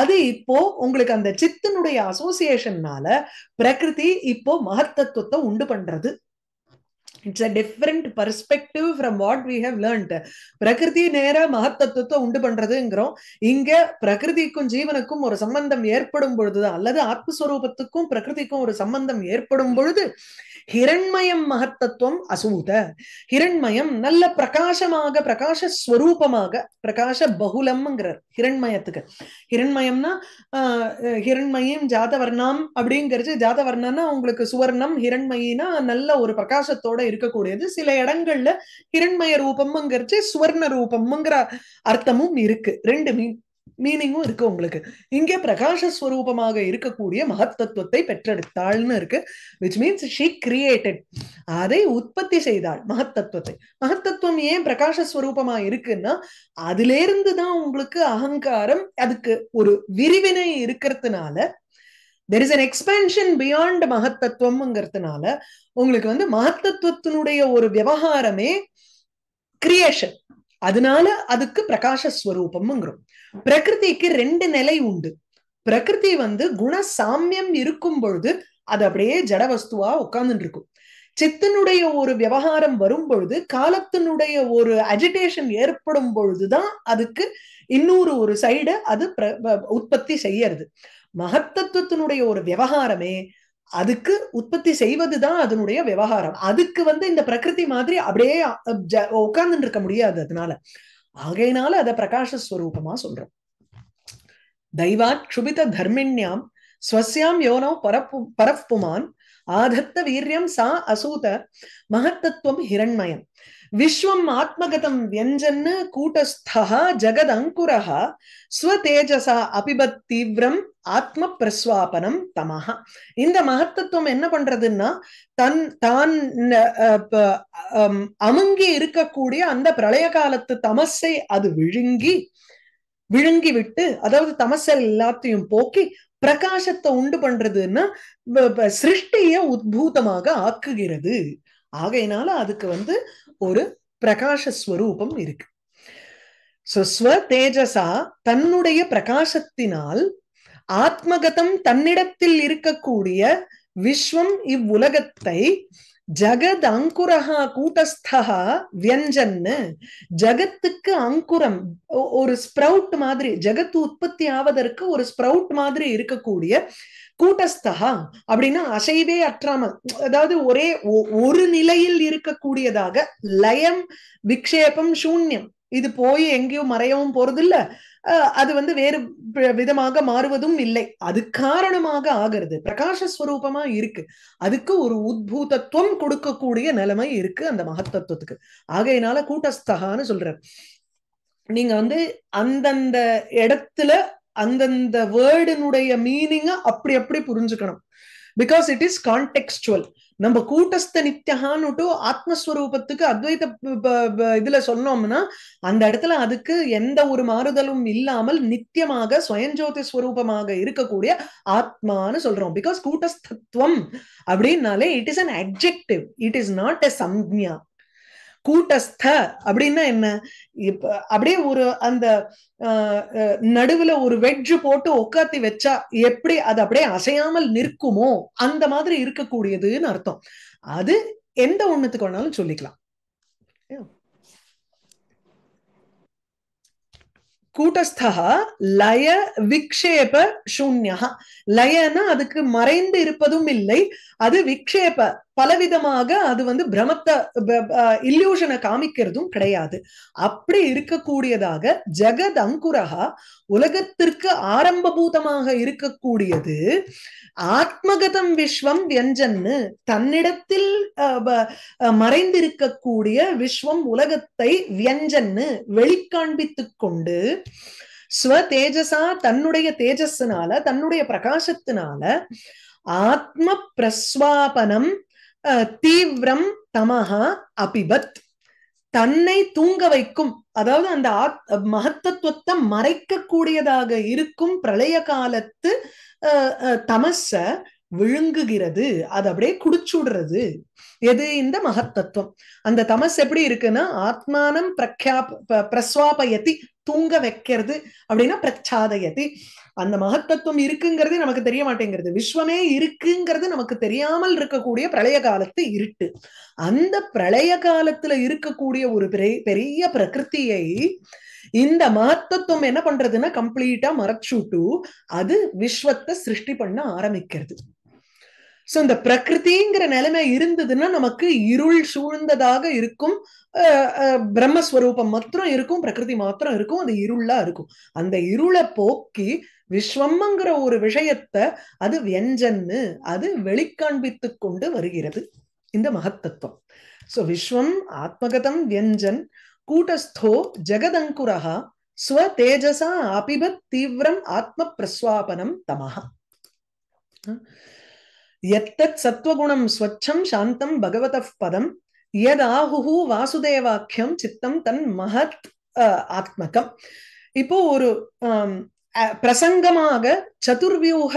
அது இப்போ உங்களுக்கு அந்த சித்தனுடைய அசோசியேஷன்னால பிரகிருதி இப்போ மகத்தத்துவத்தை உண்டு பண்றது it's a different perspective from what we have learnt பிரகிருதி நேர மகத்தத்துவத்தை உண்டு பண்றதுங்கிறோம் இங்க பிரகிருதிக்கும் ஜீவனுக்கும் ஒரு சம்பந்தம் ஏற்படும் பொழுதுதான் அல்லது ஆத்மஸ்வரூபத்துக்கும் பிரகிருதிக்கும் ஒரு சம்பந்தம் ஏற்படும் பொழுது ஹிரண்மயம் மகத்தத்துவம் அசூத ஹிரண்மயம் நல்ல பிரகாசமாக பிரகாச பிரகாச பகுலம்ங்கிறார் ஹிரண்மயத்துக்கு ஹிரண்மயம்னா ஹிரண்மயம் ஜாதவர்ணம் அப்படிங்கிறது ஜாதவர்ணம்னா உங்களுக்கு சுவர்ணம் ஹிரண்மயினா நல்ல ஒரு பிரகாசத்தோட இருக்கக்கூடியது சில இடங்கள்ல ஹிரண்மய ரூபம்ங்கிறச்சு சுவர்ண ரூபம்ங்கிற அர்த்தமும் இருக்கு ரெண்டு மீன் மீனிங்கும் இருக்கு உங்களுக்கு இங்கே பிரகாசஸ்வரூபமாக இருக்கக்கூடிய மகத்தத்துவத்தை பெற்றெடுத்தாள்னு இருக்கு விச் மீன்ஸ் ஷீ கிரியேட்டட் அதை உற்பத்தி செய்தாள் மகத்தத்துவத்தை மகத்தத்துவம் ஏன் பிரகாசஸ்வரூபமா இருக்குன்னா அதுல தான் உங்களுக்கு அகங்காரம் அதுக்கு ஒரு விரிவினை இருக்கிறதுனால there is an expansion beyond மகத்தத்துவம்ங்கிறதுனால உங்களுக்கு வந்து மகத்தத்துவத்தினுடைய ஒரு விவகாரமே கிரியேஷன் அதனால அதுக்கு பிரகாசஸ்வரூபம்ங்கிறோம் பிரகிருதிக்கு ரெண்டு நிலை உண்டு பிரகிருதி வந்து குண சாமியம் இருக்கும் பொழுது அது அப்படியே ஜட வஸ்துவா உட்கார்ந்துட்டு இருக்கும் சித்தனுடைய ஒரு விவகாரம் வரும் பொழுது காலத்தினுடைய ஒரு அஜிடேஷன் ஏற்படும் பொழுதுதான் அதுக்கு இன்னொரு ஒரு சைட அது உற்பத்தி செய்யறது மகத்தத்துவத்தினுடைய ஒரு விவகாரமே அதுக்கு உற்பத்தி செய்வதுதான் அதனுடைய விவகாரம் அதுக்கு வந்து இந்த பிரகிருதி மாதிரி அப்படியே உட்கார்ந்து இருக்க முடியாது அதனால ஆகையினால அதை பிரகாஷஸ்வரூபமா சொல்றோம் தெய்வாத் க்ஷுபித தர்மிண்யாம் ஸ்வசியாம் யோனோ பரப்பு பரப்புமான் ஆதத்த வீரியம் சா அசூத மகத்தத்துவம் ஹிரண்மயம் விஸ்வம் ஆத்மகதம் வியஞ்சன்னு கூட்டஸ்தகா ஜகதங்குரஹா ஸ்வதேஜசா அபிபத் தீவிரம் ஆத்ம பிரஸ்வாபனம் தமஹா இந்த மகத்தத்துவம் என்ன பண்றதுன்னா தன் தான் அமுங்கி இருக்கக்கூடிய அந்த பிரளய காலத்து தமசை அது விழுங்கி விழுங்கி விட்டு அதாவது தமசல் எல்லாத்தையும் போக்கி பிரகாசத்தை உண்டு பண்றதுன்னா சிருஷ்டிய உத்பூதமாக ஆக்குகிறது ஆகையினால அதுக்கு வந்து ஒரு பிரகாசஸ்வரூபம் இருக்கு ஸ்வ தேஜசா தன்னுடைய பிரகாசத்தினால் ஆத்மகதம் தன்னிடத்தில் இருக்கக்கூடிய விஸ்வம் இவ்வுலகத்தை ஜகத் அங்குரஹா கூட்டஸ்தா வியஞ்சன்னு ஜகத்துக்கு அங்குரம் ஒரு ஸ்ப்ரவுட் மாதிரி ஜகத்து உற்பத்தி ஆவதற்கு ஒரு ஸ்ப்ரவுட் மாதிரி இருக்கக்கூடிய கூட்டஸ்தா அப்படின்னா அசைவே அற்றாம அதாவது ஒரே ஒரு நிலையில் இருக்கக்கூடியதாக லயம் விக்ஷேபம் சூன்யம் இது போய் எங்கேயும் மறையவும் போறது இல்ல அது வந்து வேறு விதமாக மாறுவதும் இல்லை அது காரணமாக ஆகிறது பிரகாஷஸ்வரூபமா இருக்கு அதுக்கு ஒரு உத்பூதத்துவம் கொடுக்கக்கூடிய நிலைமை இருக்கு அந்த மகத்தத்துவத்துக்கு ஆகையினால கூட்டஸ்தகான்னு சொல்ற நீங்க வந்து அந்தந்த இடத்துல அந்தந்த வேர்டினுடைய மீனிங்க அப்படி அப்படி புரிஞ்சுக்கணும் பிகாஸ் இட் இஸ் கான்டெக்ஸ்டுவல் நம்ம கூட்டஸ்த நித்தியகான்னுட்டு ஆத்மஸ்வரூபத்துக்கு அத்வைத இதுல சொன்னோம்னா அந்த இடத்துல அதுக்கு எந்த ஒரு மாறுதலும் இல்லாமல் நித்தியமாக சுயஞ்சோதி ஸ்வரூபமாக இருக்கக்கூடிய ஆத்மான்னு சொல்றோம் பிகாஸ் கூட்டஸ்தத்துவம் அப்படின்னாலே it is an objective it is not a சம்யா கூட்டஸ்த அப்படின்னா என்ன அப்படியே ஒரு அந்த நடுவுல ஒரு வெட்ஜு போட்டு உட்காத்தி வச்சா எப்படி அது அப்படியே அசையாமல் நிற்குமோ அந்த மாதிரி இருக்கக்கூடியதுன்னு அர்த்தம் அது எந்த ஒண்ணுத்துக்கு வேணாலும் சொல்லிக்கலாம் கூட்டஸ்தா லய விக்ஷேப சூன்யா லயன்னா அதுக்கு மறைந்து இருப்பதும் இல்லை அது விக்ஷேப பலவிதமாக அது வந்து பிரமத்தை இல்யூஷனை காமிக்கிறதும் கிடையாது அப்படி இருக்கக்கூடியதாக ஜெகத் அங்குரகா உலகத்திற்கு ஆரம்பபூதமாக இருக்கக்கூடியது ஆத்மகதம் விஸ்வம் வியஞ்சன்னு தன்னிடத்தில் மறைந்திருக்கக்கூடிய விஸ்வம் உலகத்தை வியஞ்சன்னு வெளிக்காண்பித்து கொண்டு ஸ்வ தேஜசா தன்னுடைய தேஜஸ்னால தன்னுடைய பிரகாசத்தினால ஆத்ம பிரஸ்வாபனம் தீவிரம் தமஹா அபிபத் தன்னை தூங்க வைக்கும் அதாவது அந்த மகத்தத்துவத்தை மறைக்கக்கூடியதாக இருக்கும் பிரளய காலத்து தமச விழுங்குகிறது அது அப்படியே குடிச்சுடுறது எது இந்த மகத்தத்துவம் அந்த தமஸ் எப்படி இருக்குன்னா ஆத்மானம் பிரக்யா பிரஸ்வாபயத்தி தூங்க வைக்கிறது அப்படின்னா பிரச்சாதயத்தி அந்த மகத்தத்துவம் இருக்குங்கிறதே நமக்கு தெரிய மாட்டேங்கிறது விஸ்வமே இருக்குங்கிறது நமக்கு தெரியாமல் இருக்கக்கூடிய பிரளய காலத்து இருட்டு அந்த பிரளய காலத்துல இருக்கக்கூடிய ஒரு பெரிய பிரகிருத்தியை இந்த மகத்தத்துவம் என்ன பண்றதுன்னா கம்ப்ளீட்டா மறைச்சுட்டு அது விஸ்வத்தை சிருஷ்டி பண்ண ஆரம்பிக்கிறது சோ இந்த பிரகிருதிங்கிற நிலைமை இருந்ததுன்னா நமக்கு இருள் சூழ்ந்ததாக இருக்கும் பிரம்மஸ்வரூபம் மாத்திரம் இருக்கும் பிரகிருதி மாத்திரம் இருக்கும் அது இருளா இருக்கும் அந்த இருளை போக்கி விஸ்வம்ங்கிற ஒரு விஷயத்த அது வெஞ்சன்னு அது வெளிக்காண்பித்து கொண்டு வருகிறது இந்த மகத்தத்துவம் சோ விஸ்வம் ஆத்மகதம் வியஞ்சன் கூட்டஸ்தோ ஜெகதங்குரஹா ஸ்வ தேஜசா அபிபத் தீவிரம் ஆத்ம பிரஸ்வாபனம் தமஹா எத்தத் சத்வகுணம் ஸ்வச்சம் சாந்தம் பகவத பதம் எத் வாசுதேவாக்கியம் சித்தம் தன் மகத் ஆத்மகம் இப்போ ஒரு பிரசங்கமாக சதுர்வியூக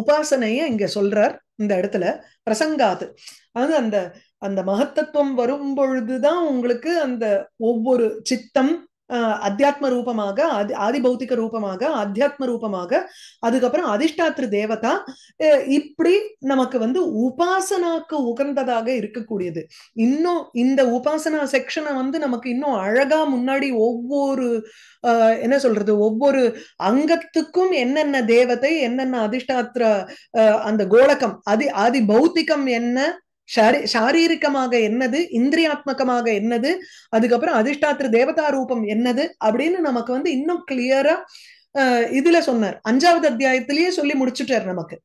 உபாசனையை இங்க சொல்றார் இந்த இடத்துல பிரசங்காது அது அந்த அந்த மகத்தத்துவம் வரும் பொழுதுதான் உங்களுக்கு அந்த ஒவ்வொரு சித்தம் அத்தியாத்ம ரூபமாக ஆதி ஆதிபௌத்திக ரூபமாக அத்தியாத்ம ரூபமாக அதுக்கப்புறம் அதிஷ்டாத்திரு தேவதா இப்படி நமக்கு வந்து உபாசனாக்கு உகந்ததாக இருக்கக்கூடியது இன்னும் இந்த உபாசனா செக்ஷனை வந்து நமக்கு இன்னும் அழகா முன்னாடி ஒவ்வொரு என்ன சொல்றது ஒவ்வொரு அங்கத்துக்கும் என்னென்ன தேவதை என்னென்ன அதிஷ்டாத்திர அந்த கோலகம் அதி ஆதி பௌத்திகம் என்ன சாரீரிக்கமாக என்னது இந்திரியாத்மகமாக என்னது அதுக்கப்புறம் அதிர்ஷ்டாத்திர தேவதா ரூபம் என்னது அப்படின்னு நமக்கு வந்து இன்னும் கிளியரா இதுல சொன்னார் அஞ்சாவது அத்தியாயத்திலேயே சொல்லி முடிச்சுட்டார் நமக்கு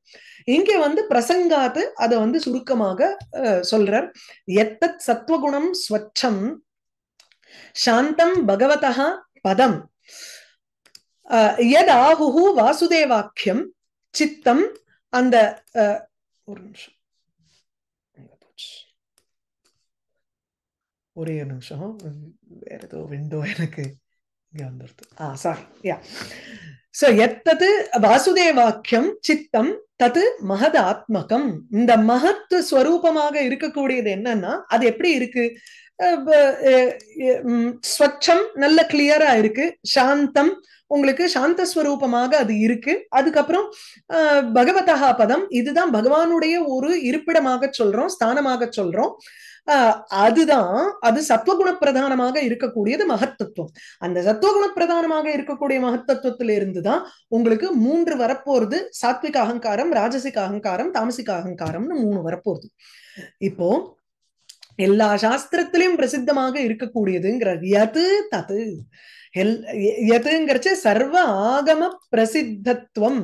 இங்க வந்து பிரசங்காத்து அதை வந்து சுருக்கமாக சொல்றார் எத்தத் சத்வகுணம் ஸ்வச்சம் சாந்தம் பகவதா பதம் எத் ஆஹுஹு வாசுதேவாக்கியம் சித்தம் அந்த ஒரு நிமிஷம் ஒரே நிமிஷம் வேற ஏதோ விண்டோ எனக்கு இங்க வந்துருது ஆ சாரி யா சோ எத்தது வாசுதேவாக்கியம் சித்தம் தது மகதாத்மகம் ஆத்மகம் இந்த மகத்து ஸ்வரூபமாக இருக்கக்கூடியது என்னன்னா அது எப்படி இருக்கு ஸ்வச்சம் நல்ல கிளியரா இருக்கு சாந்தம் உங்களுக்கு சாந்த ஸ்வரூபமாக அது இருக்கு அதுக்கப்புறம் பகவதகா பதம் இதுதான் பகவானுடைய ஒரு இருப்பிடமாக சொல்றோம் ஸ்தானமாக சொல்றோம் அதுதான் அது சத்துவகுண பிரதானமாக இருக்கக்கூடியது மகத்தத்துவம் அந்த சத்துவகுண பிரதானமாக இருக்கக்கூடிய மகத்தத்துவத்தில இருந்துதான் உங்களுக்கு மூன்று வரப்போறது சாத்விக அகங்காரம் ராஜசிக அகங்காரம் தாமசிக அகங்காரம்னு மூணு வரப்போறது இப்போ எல்லா சாஸ்திரத்திலையும் பிரசித்தமாக இருக்கக்கூடியதுங்கிற யது தது எல் எதுங்கிறச்சு சர்வ ஆகம பிரசித்தத்துவம்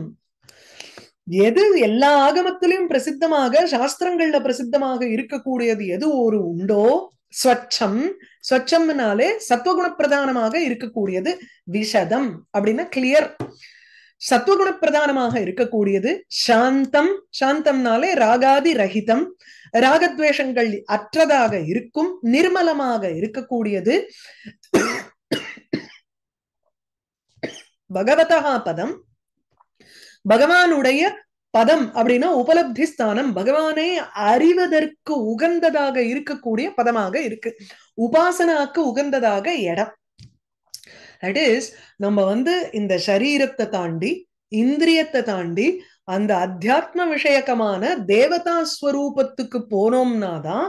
எது எல்லா ஆகமத்திலையும் பிரசித்தமாக சாஸ்திரங்கள்ல பிரசித்தமாக இருக்கக்கூடியது எது ஒரு உண்டோ ஸ்வச்சம் ஸ்வச்சம்னாலே சத்வகுண பிரதானமாக இருக்கக்கூடியது விஷதம் அப்படின்னா கிளியர் சத்வகுண பிரதானமாக இருக்கக்கூடியது சாந்தம் சாந்தம்னாலே ராகாதி ரஹிதம் ராகத்வேஷங்கள் அற்றதாக இருக்கும் நிர்மலமாக இருக்கக்கூடியது பகவதா பதம் பகவானுடைய பதம் அப்படின்னா உபலப்தி ஸ்தானம் பகவானை அறிவதற்கு உகந்ததாக இருக்கக்கூடிய பதமாக இருக்கு உபாசனாக்கு உகந்ததாக இடம் தட் இஸ் நம்ம வந்து இந்த சரீரத்தை தாண்டி இந்திரியத்தை தாண்டி அந்த அத்தியாத்ம விஷயக்கமான தேவதா ஸ்வரூபத்துக்கு போனோம்னா தான்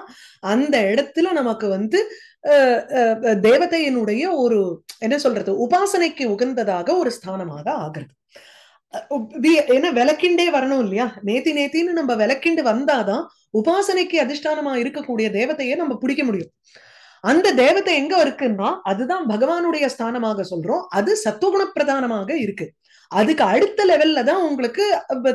அந்த இடத்துல நமக்கு வந்து தேவதையினுடைய ஒரு என்ன சொல்றது உபாசனைக்கு உகந்ததாக ஒரு ஸ்தானமாக ஆகிறது ஏன்னா விளக்கிண்டே வரணும் இல்லையா நேத்தி நேத்தின்னு நம்ம விளக்கிண்டு வந்தாதான் உபாசனைக்கு அதிஷ்டானமா இருக்கக்கூடிய தேவத்தையே நம்ம பிடிக்க முடியும் அந்த தேவத்தை எங்க இருக்குன்னா அதுதான் பகவானுடைய ஸ்தானமாக சொல்றோம் அது சத்துவகுண பிரதானமாக இருக்கு அதுக்கு அடுத்த லெவல்ல தான் உங்களுக்கு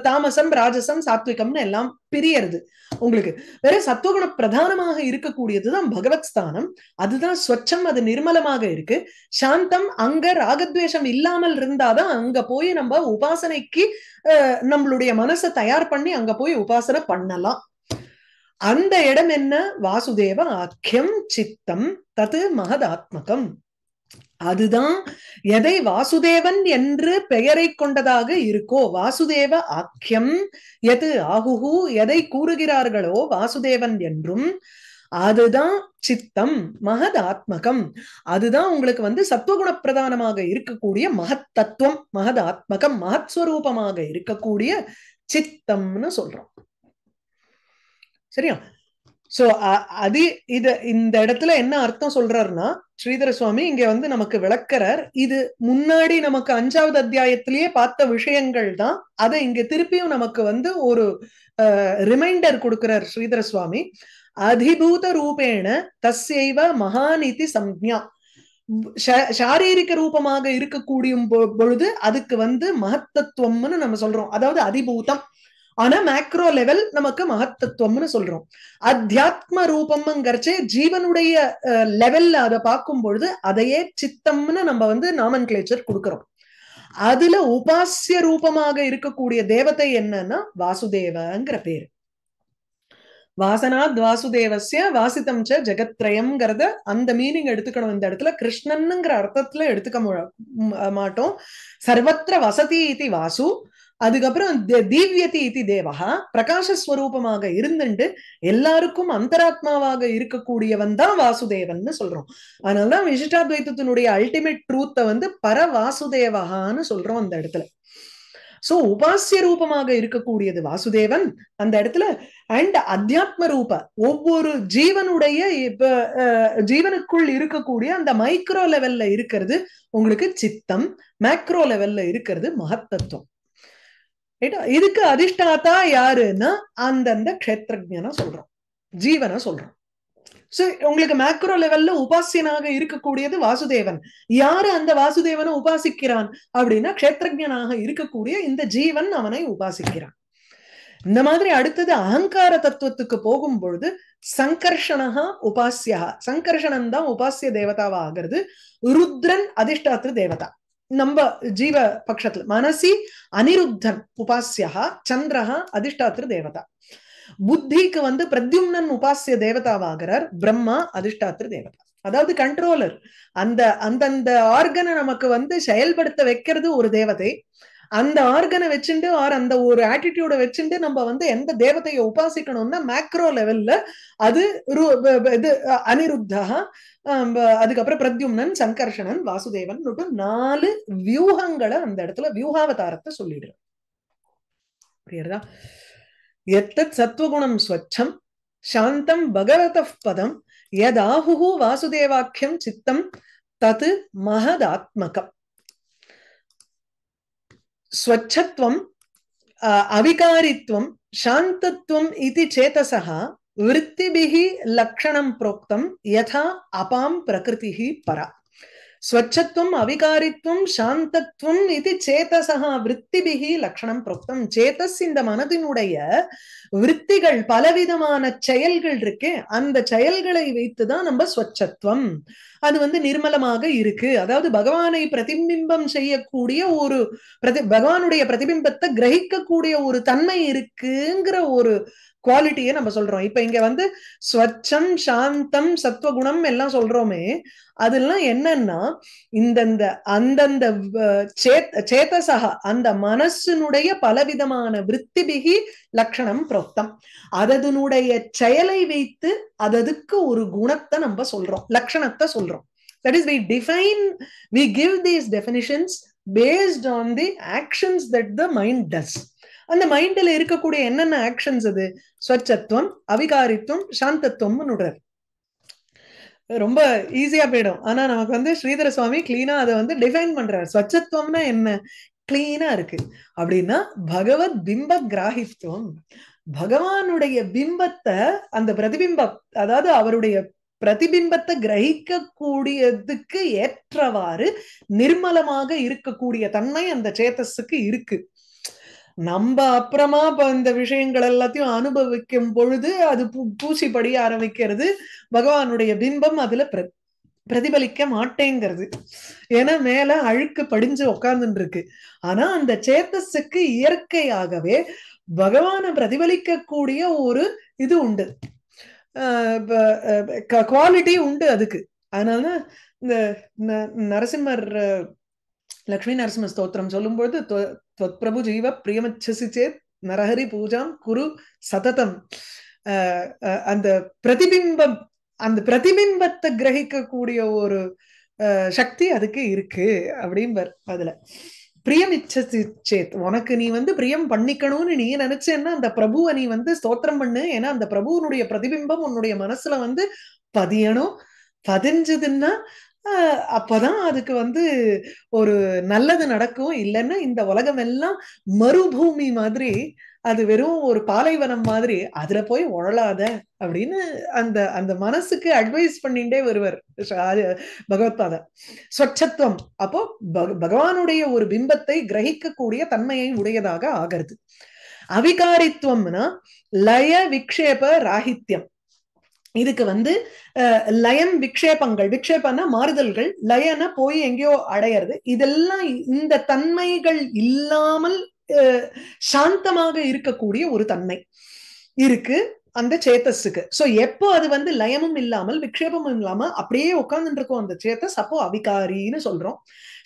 தாமசம் ராஜசம் சாத்விகம்னு எல்லாம் பிரியறது உங்களுக்கு வேற சத்துவகுண பிரதானமாக இருக்கக்கூடியதுதான் பகவத் ஸ்தானம் அதுதான் ஸ்வச்சம் அது நிர்மலமாக இருக்கு சாந்தம் அங்க ராகத்வேஷம் இல்லாமல் இருந்தாதான் அங்க போய் நம்ம உபாசனைக்கு நம்மளுடைய மனசை தயார் பண்ணி அங்க போய் உபாசனை பண்ணலாம் அந்த இடம் என்ன வாசுதேவ ஆக்கியம் சித்தம் தத்து மகதாத்மகம் அதுதான் எதை வாசுதேவன் என்று பெயரை கொண்டதாக இருக்கோ வாசுதேவ ஆக்கியம் எது ஆகுகு எதை கூறுகிறார்களோ வாசுதேவன் என்றும் அதுதான் சித்தம் மகதாத்மகம் அதுதான் உங்களுக்கு வந்து சத்துவகுண பிரதானமாக இருக்கக்கூடிய மகத் தத்துவம் மகதாத்மகம் மகத் ஸ்வரூபமாக இருக்கக்கூடிய சித்தம்னு சொல்றோம் சரியா சோ அது இது இந்த இடத்துல என்ன அர்த்தம் சொல்றாருன்னா ஸ்ரீதர சுவாமி இங்க வந்து நமக்கு விளக்கிறார் இது முன்னாடி நமக்கு அஞ்சாவது அத்தியாயத்திலேயே பார்த்த விஷயங்கள் தான் அதை இங்க திருப்பியும் நமக்கு வந்து ஒரு ரிமைண்டர் கொடுக்கிறார் ஸ்ரீதர சுவாமி அதிபூத ரூபேண தஸ்யைவ மகாநிதி சம்யா சாரீரிக ரூபமாக இருக்கக்கூடிய பொழுது அதுக்கு வந்து மகத்தத்துவம்னு நம்ம சொல்றோம் அதாவது அதிபூதம் ஆனா மேக்ரோ லெவல் நமக்கு மகத்தத்துவம்னு சொல்றோம் அத்தியாத்ம ரூபம்ங்கிறச்சே ஜீவனுடைய லெவல்ல அதை பார்க்கும் பொழுது அதையே சித்தம்னு நம்ம வந்து நாமன் கிளேச்சர் கொடுக்கிறோம் அதுல உபாசிய ரூபமாக இருக்கக்கூடிய தேவதை என்னன்னா வாசுதேவங்கிற பேரு வாசனாத் வாசுதேவசிய வாசித்தம் ச ஜெகத்ரயம்ங்கிறத அந்த மீனிங் எடுத்துக்கணும் இந்த இடத்துல கிருஷ்ணன்ங்கிற அர்த்தத்துல எடுத்துக்க மாட்டோம் சர்வத்திர வசதி இது வாசு அதுக்கப்புறம் திவ்யதி இது தேவகா பிரகாஷஸ்வரூபமாக இருந்துண்டு எல்லாருக்கும் அந்தராத்மாவாக இருக்கக்கூடியவன் தான் வாசுதேவன் சொல்றோம் அதனாலதான் விசிஷ்டாத்வைத்தினுடைய அல்டிமேட் ட்ரூத்தை வந்து பர வாசுதேவகான்னு சொல்றோம் அந்த இடத்துல சோ உபாசிய ரூபமாக இருக்கக்கூடியது வாசுதேவன் அந்த இடத்துல அண்ட் அத்தியாத்ம ரூப ஒவ்வொரு ஜீவனுடைய இப்ப ஜீவனுக்குள் இருக்கக்கூடிய அந்த மைக்ரோ லெவல்ல இருக்கிறது உங்களுக்கு சித்தம் மேக்ரோ லெவல்ல இருக்கிறது மகத்தத்துவம் ரைட்டா இதுக்கு அதிஷ்டாத்தா யாருன்னா அந்தந்த க்ஷேத்திரஜனை சொல்றோம் ஜீவனை சொல்றோம் சோ உங்களுக்கு மேக்ரோ லெவல்ல உபாசியனாக இருக்கக்கூடியது வாசுதேவன் யாரு அந்த வாசுதேவனை உபாசிக்கிறான் அப்படின்னா கஷேத்திரஜனாக இருக்கக்கூடிய இந்த ஜீவன் அவனை உபாசிக்கிறான் இந்த மாதிரி அடுத்தது அகங்கார தத்துவத்துக்கு போகும் பொழுது சங்கர்ஷணா உபாசியா சங்கர்ஷணம் தான் உபாசிய தேவதாவா ஆகிறது ருத்ரன் அதிஷ்டாத்திர தேவதா நம்ம ஜீவ பக்ஷத்துல மனசி அனிருத்தன் உபாசியா சந்திரஹா அதிஷ்டாத்திர தேவதா புத்திக்கு வந்து பிரத்யும்னன் உபாசிய தேவதாவாகிறார் பிரம்மா அதிஷ்டாத்திர தேவதா அதாவது கண்ட்ரோலர் அந்த அந்தந்த ஆர்கனை நமக்கு வந்து செயல்படுத்த வைக்கிறது ஒரு தேவதை அந்த ஆர்கனை வச்சுட்டு ஆர் அந்த ஒரு ஆட்டிடியூட வச்சுட்டு நம்ம வந்து எந்த தேவதையை உபாசிக்கணும்னா மேக்ரோ லெவல்ல அது இது அனிருத்தா அதுக்கப்புறம் பிரத்யும்னன் சங்கர்ஷணன் வாசுதேவன் நாலு வியூகங்களை அந்த இடத்துல வியூகாவதாரத்தை சொல்லிடுறோம் எத்தத் சத்வகுணம் ஸ்வச்சம் சாந்தம் பகவத பதம் எதாஹு வாசுதேவாக்கியம் சித்தம் தது மகதாத்மகம் ஸ்வச்சத்துவம் अविकारित्वं சாந்தத்துவம் இது चेतसः விற்பிபிகி லக்ஷணம் புரோக்தம் யதா அபாம் பிரகிருதி பரா ஸ்வச்சத்துவம் அவிகாரித்துவம் சாந்தத்துவம் இது சேதசகா விற்பிபிகி லக்ஷணம் புரோக்தம் சேதஸ் இந்த மனதினுடைய விற்த்திகள் பலவிதமான செயல்கள் இருக்கே அந்த செயல்களை வைத்துதான் நம்ம ஸ்வச்சத்துவம் அது வந்து நிர்மலமாக இருக்கு அதாவது பகவானை பிரதிபிம்பம் செய்யக்கூடிய ஒரு பிரதி பகவானுடைய பிரதிபிம்பத்தை கிரகிக்கக்கூடிய ஒரு தன்மை இருக்குங்கிற ஒரு குவாலிட்டியை நம்ம சொல்றோம் இப்ப இங்க வந்து ஸ்வச்சம் சாந்தம் சத்வகுணம் எல்லாம் சொல்றோமே அதெல்லாம் என்னன்னா இந்தந்த அந்தந்த சேத் அந்த மனசினுடைய பலவிதமான விற்பிபிகி லக்ஷணம் புரோக்தம் அதனுடைய செயலை வைத்து அததுக்கு ஒரு குணத்தை நம்ம சொல்றோம் லட்சணத்தை சொல்றோம் That is, we define, we give these definitions based on the actions that the mind does. அந்த மைண்டில் இருக்கக்கூடிய என்னென்ன ஆக்ஷன்ஸ் அது ஸ்வச்சத்துவம் அவிகாரித்துவம் சாந்தத்துவம்னு விடுறார் ரொம்ப ஈஸியா போயிடும் ஆனா நமக்கு வந்து ஸ்ரீதர சுவாமி கிளீனா அதை வந்து டிஃபைன் பண்றாரு ஸ்வச்சத்துவம்னா என்ன கிளீனா இருக்கு அப்படின்னா பகவத் பிம்ப கிராகித்துவம் பகவானுடைய பிம்பத்தை அந்த பிரதிபிம்ப அதாவது அவருடைய பிரதிபிம்பத்தை கிரகிக்க கூடியதுக்கு ஏற்றவாறு நிர்மலமாக இருக்கக்கூடிய தன்மை அந்த சேத்தஸுக்கு இருக்கு நம்ம அப்புறமா இப்போ இந்த விஷயங்கள் எல்லாத்தையும் அனுபவிக்கும் பொழுது அது பூ பூசி படிய ஆரம்பிக்கிறது பகவானுடைய பிம்பம் அதுல பிர பிரதிபலிக்க மாட்டேங்கிறது ஏன்னா மேல அழுக்கு படிஞ்சு உக்காந்துட்டு இருக்கு ஆனா அந்த சேத்தஸுக்கு இயற்கையாகவே பகவானை பிரதிபலிக்கக்கூடிய ஒரு இது உண்டு குவாலிட்டி உண்டு அதுக்கு அதனால இந்த நரசிம்மர் லக்ஷ்மி நரசிம்ம ஸ்தோத்திரம் சொல்லும்போது பிரபு ஜீவ பிரியமச்சசி சேத் நரஹரி பூஜாம் குரு சததம் அந்த பிரதிபிம்பம் அந்த பிரதிபிம்பத்தை கிரகிக்கக்கூடிய ஒரு சக்தி அதுக்கு இருக்கு அப்படின்பர் அதுல பிரியம் இச்சது சேத் உனக்கு நீ வந்து பிரியம் பண்ணிக்கணும்னு நீ நினைச்சேன்னா அந்த பிரபுவை நீ வந்து ஸ்தோத்திரம் பண்ணு ஏன்னா அந்த பிரபுவனுடைய பிரதிபிம்பம் உன்னுடைய மனசுல வந்து பதியணும் பதிஞ்சதுன்னா அப்பதான் அதுக்கு வந்து ஒரு நல்லது நடக்கும் இல்லைன்னா இந்த உலகம் எல்லாம் மறுபூமி மாதிரி அது வெறும் ஒரு பாலைவனம் மாதிரி அதுல போய் உழலாத அப்படின்னு அந்த அந்த மனசுக்கு அட்வைஸ் பண்ணிட்டே வருவர் பகவத்பாதா ஸ்வச்சத்துவம் அப்போ பகவானுடைய ஒரு பிம்பத்தை கிரகிக்கக்கூடிய தன்மையை உடையதாக ஆகிறது அவிகாரித்துவம்னா லய விக்ஷேப ராகித்யம் இதுக்கு வந்து லயம் விக்ஷேபங்கள் விக்ஷேபம்னா மாறுதல்கள் லயன போய் எங்கேயோ அடையிறது இதெல்லாம் இந்த தன்மைகள் இல்லாமல் சாந்தமாக இருக்கக்கூடிய ஒரு தன்மை இருக்கு அந்த சேத்தஸுக்கு சோ எப்போ அது வந்து லயமும் இல்லாமல் விக்ஷேபமும் இல்லாம அப்படியே உட்கார்ந்துட்டு இருக்கும் அந்த சேத்தஸ் அப்போ அவிகாரின்னு சொல்றோம்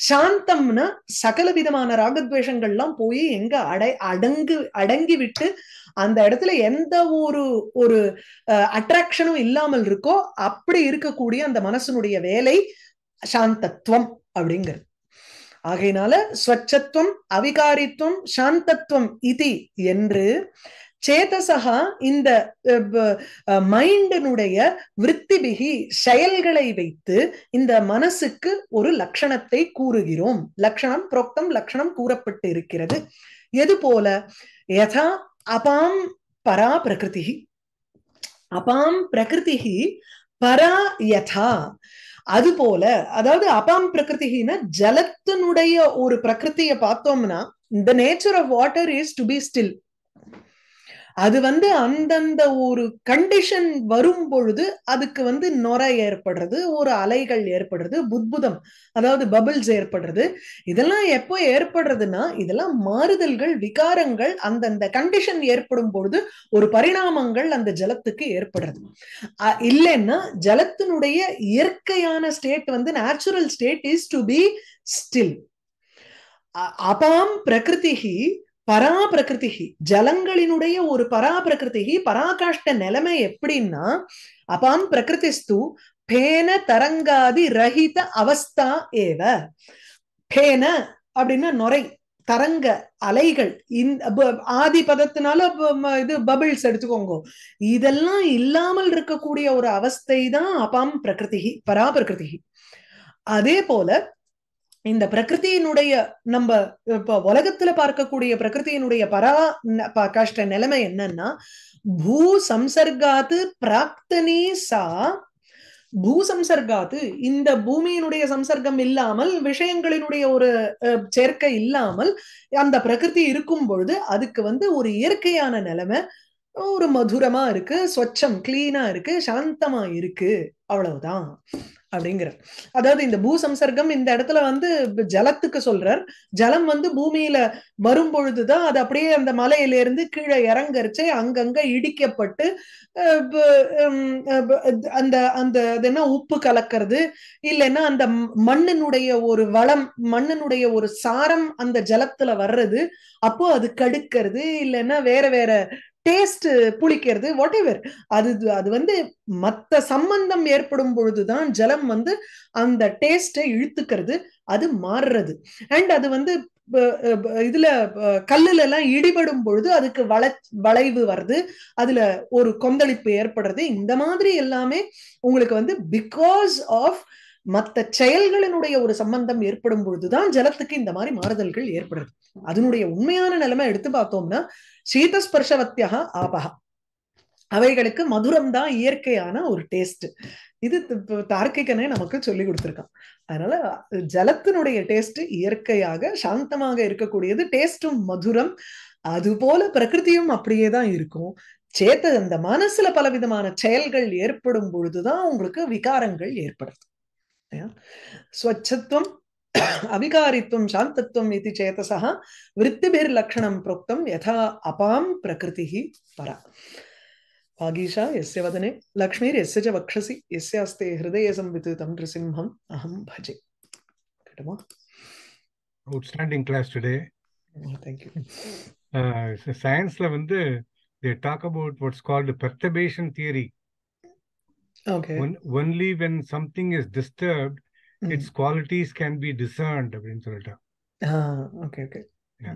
சாந்தம்னா சகல விதமான ராகத்வேஷங்கள்லாம் போய் எங்க அடை அடங்கு அடங்கி விட்டு அந்த இடத்துல எந்த ஒரு ஒரு அட்ராக்ஷனும் இல்லாமல் இருக்கோ அப்படி இருக்கக்கூடிய அந்த மனசனுடைய வேலை சாந்தத்துவம் அப்படிங்கிறது ஆகையினால ஸ்வச்சத்துவம் அவிகாரித்துவம் சாந்தத்துவம் இது என்று சேதசகா இந்த மைண்டினுடைய விற்பிபிகி செயல்களை வைத்து இந்த மனசுக்கு ஒரு லட்சணத்தை கூறுகிறோம் லட்சணம் புரோக்தம் லட்சணம் கூறப்பட்டு இருக்கிறது எது போல யதா அபாம் பரா பிரகிருதி அபாம் பிரகிருதி பரா யதா அது போல அதாவது அபாம் பிரகிருத்தின ஜலத்தினுடைய ஒரு பிரகிருத்திய பார்த்தோம்னா the nature of water is to be still அது வந்து அந்தந்த ஒரு கண்டிஷன் வரும் பொழுது அதுக்கு வந்து நுரை ஏற்படுறது ஒரு அலைகள் ஏற்படுறது புத்புதம் அதாவது பபிள்ஸ் ஏற்படுறது இதெல்லாம் எப்போ ஏற்படுறதுன்னா இதெல்லாம் மாறுதல்கள் விகாரங்கள் அந்தந்த கண்டிஷன் ஏற்படும் பொழுது ஒரு பரிணாமங்கள் அந்த ஜலத்துக்கு ஏற்படுறது இல்லைன்னா ஜலத்தினுடைய இயற்கையான ஸ்டேட் வந்து natural state is to be still அபாம் பிரகிருதி பராபிரகிருதிகி ஜலங்களினுடைய ஒரு பராபிரகிருதிகி பராகாஷ்ட நிலைமை எப்படின்னா அபாம் பிரகிருதிஸ்து பேன தரங்காதி ரஹித அவஸ்தா ஏவ பேன அப்படின்னா நுரை தரங்க அலைகள் இந்த ஆதி பதத்தினால இது பபிள்ஸ் எடுத்துக்கோங்க இதெல்லாம் இல்லாமல் இருக்கக்கூடிய ஒரு அவஸ்தை தான் அபாம் பிரகிருதி பராபிரகிருதி அதே போல இந்த பிரகிருத்தியினுடைய நம்ம இப்ப உலகத்துல பார்க்கக்கூடிய பிரகிருத்தியினுடைய பரா கஷ்ட நிலைமை என்னன்னா பூ சம்சர்காத்து பிராக்தனே சா பூ சம்சர்காத்து இந்த பூமியினுடைய சம்சர்க்கம் இல்லாமல் விஷயங்களினுடைய ஒரு சேர்க்கை இல்லாமல் அந்த பிரகிருதி இருக்கும் பொழுது அதுக்கு வந்து ஒரு இயற்கையான நிலைமை ஒரு மதுரமா இருக்கு ஸ்வச்சம் கிளீனா இருக்கு சாந்தமா இருக்கு அவ்வளவுதான் அப்படிங்கிற அதாவது இந்த பூ சம்சர்க்கம் இந்த இடத்துல வந்து ஜலத்துக்கு சொல்றார் ஜலம் வந்து பூமியில வரும் பொழுதுதான் அது அப்படியே அந்த மலையிலிருந்து கீழே இறங்கரிச்சு அங்கங்க இடிக்கப்பட்டு அந்த அந்த அது என்ன உப்பு கலக்கிறது இல்லைன்னா அந்த மண்ணினுடைய ஒரு வளம் மண்ணினுடைய ஒரு சாரம் அந்த ஜலத்துல வர்றது அப்போ அது கடுக்கிறது இல்லைன்னா வேற வேற டேஸ்ட் புளிக்கிறது வாட் எவர் அது அது வந்து மத்த சம்பந்தம் ஏற்படும் பொழுதுதான் ஜலம் வந்து அந்த டேஸ்டை இழுத்துக்கிறது அது மாறுறது அண்ட் அது வந்து இதுல கல்லுல எல்லாம் இடிபடும் பொழுது அதுக்கு வள வளைவு வருது அதுல ஒரு கொந்தளிப்பு ஏற்படுறது இந்த மாதிரி எல்லாமே உங்களுக்கு வந்து பிகாஸ் ஆஃப் மற்ற செயல்களினுடைய ஒரு சம்பந்தம் ஏற்படும் பொழுதுதான் ஜலத்துக்கு இந்த மாதிரி மாறுதல்கள் ஏற்படுறது அதனுடைய உண்மையான நிலைமை எடுத்து பார்த்தோம்னா சீதஸ்பர்ஷவத்தியா ஆபகா அவைகளுக்கு மதுரம் தான் இயற்கையான ஒரு டேஸ்ட் இது தார்க்கிகனே நமக்கு சொல்லி கொடுத்துருக்கான் அதனால ஜலத்தினுடைய டேஸ்ட் இயற்கையாக சாந்தமாக இருக்கக்கூடியது டேஸ்டும் மதுரம் அது போல பிரகிருதியும் அப்படியே தான் இருக்கும் சேத்த அந்த மனசுல பலவிதமான செயல்கள் ஏற்படும் பொழுதுதான் உங்களுக்கு விகாரங்கள் ஏற்படுது स्वच्छत्वम् अविकारित्वं शान्तत्वम् इति चेतसः वृत्तिभिर्लक्षणं प्रोक्तं यथा अपां प्रकृतिः परा वागीशा यस्य वदने लक्ष्मीर्यस्य च वक्षसि यस्य हस्ते हृदये संविदितं नृसिंहम् अहं भजे कटमा outstanding class today oh, thank you uh, so science la vandu they talk about what's called perturbation theory Okay. When, only when something is disturbed, mm its qualities can be discerned. Ah, okay, okay. Yeah.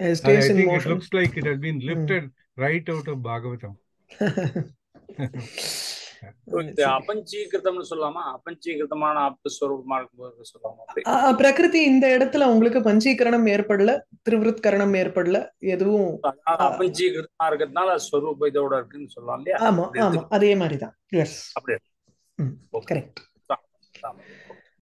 I think it looks like it has been mm. lifted mm. right out of Bhagavatam. Uh, அபஞ்சீகிருதம்னு சொல்லாமா அபஞ்சீகிருத்தமான ஆப்தஸ்வரூபமா இருக்கும்போது சொல்லாமா பிரகிருதி இந்த இடத்துல உங்களுக்கு பஞ்சீகரணம் ஏற்படல திருவிருத்கரணம் ஏற்படல எதுவும் அபஞ்சீகிருதமா இருக்கிறதுனால ஸ்வரூப இதோட இருக்குன்னு சொல்லலாம் இல்லையா ஆமா ஆமா அதே மாதிரிதான் எஸ் அப்படியே கரெக்ட்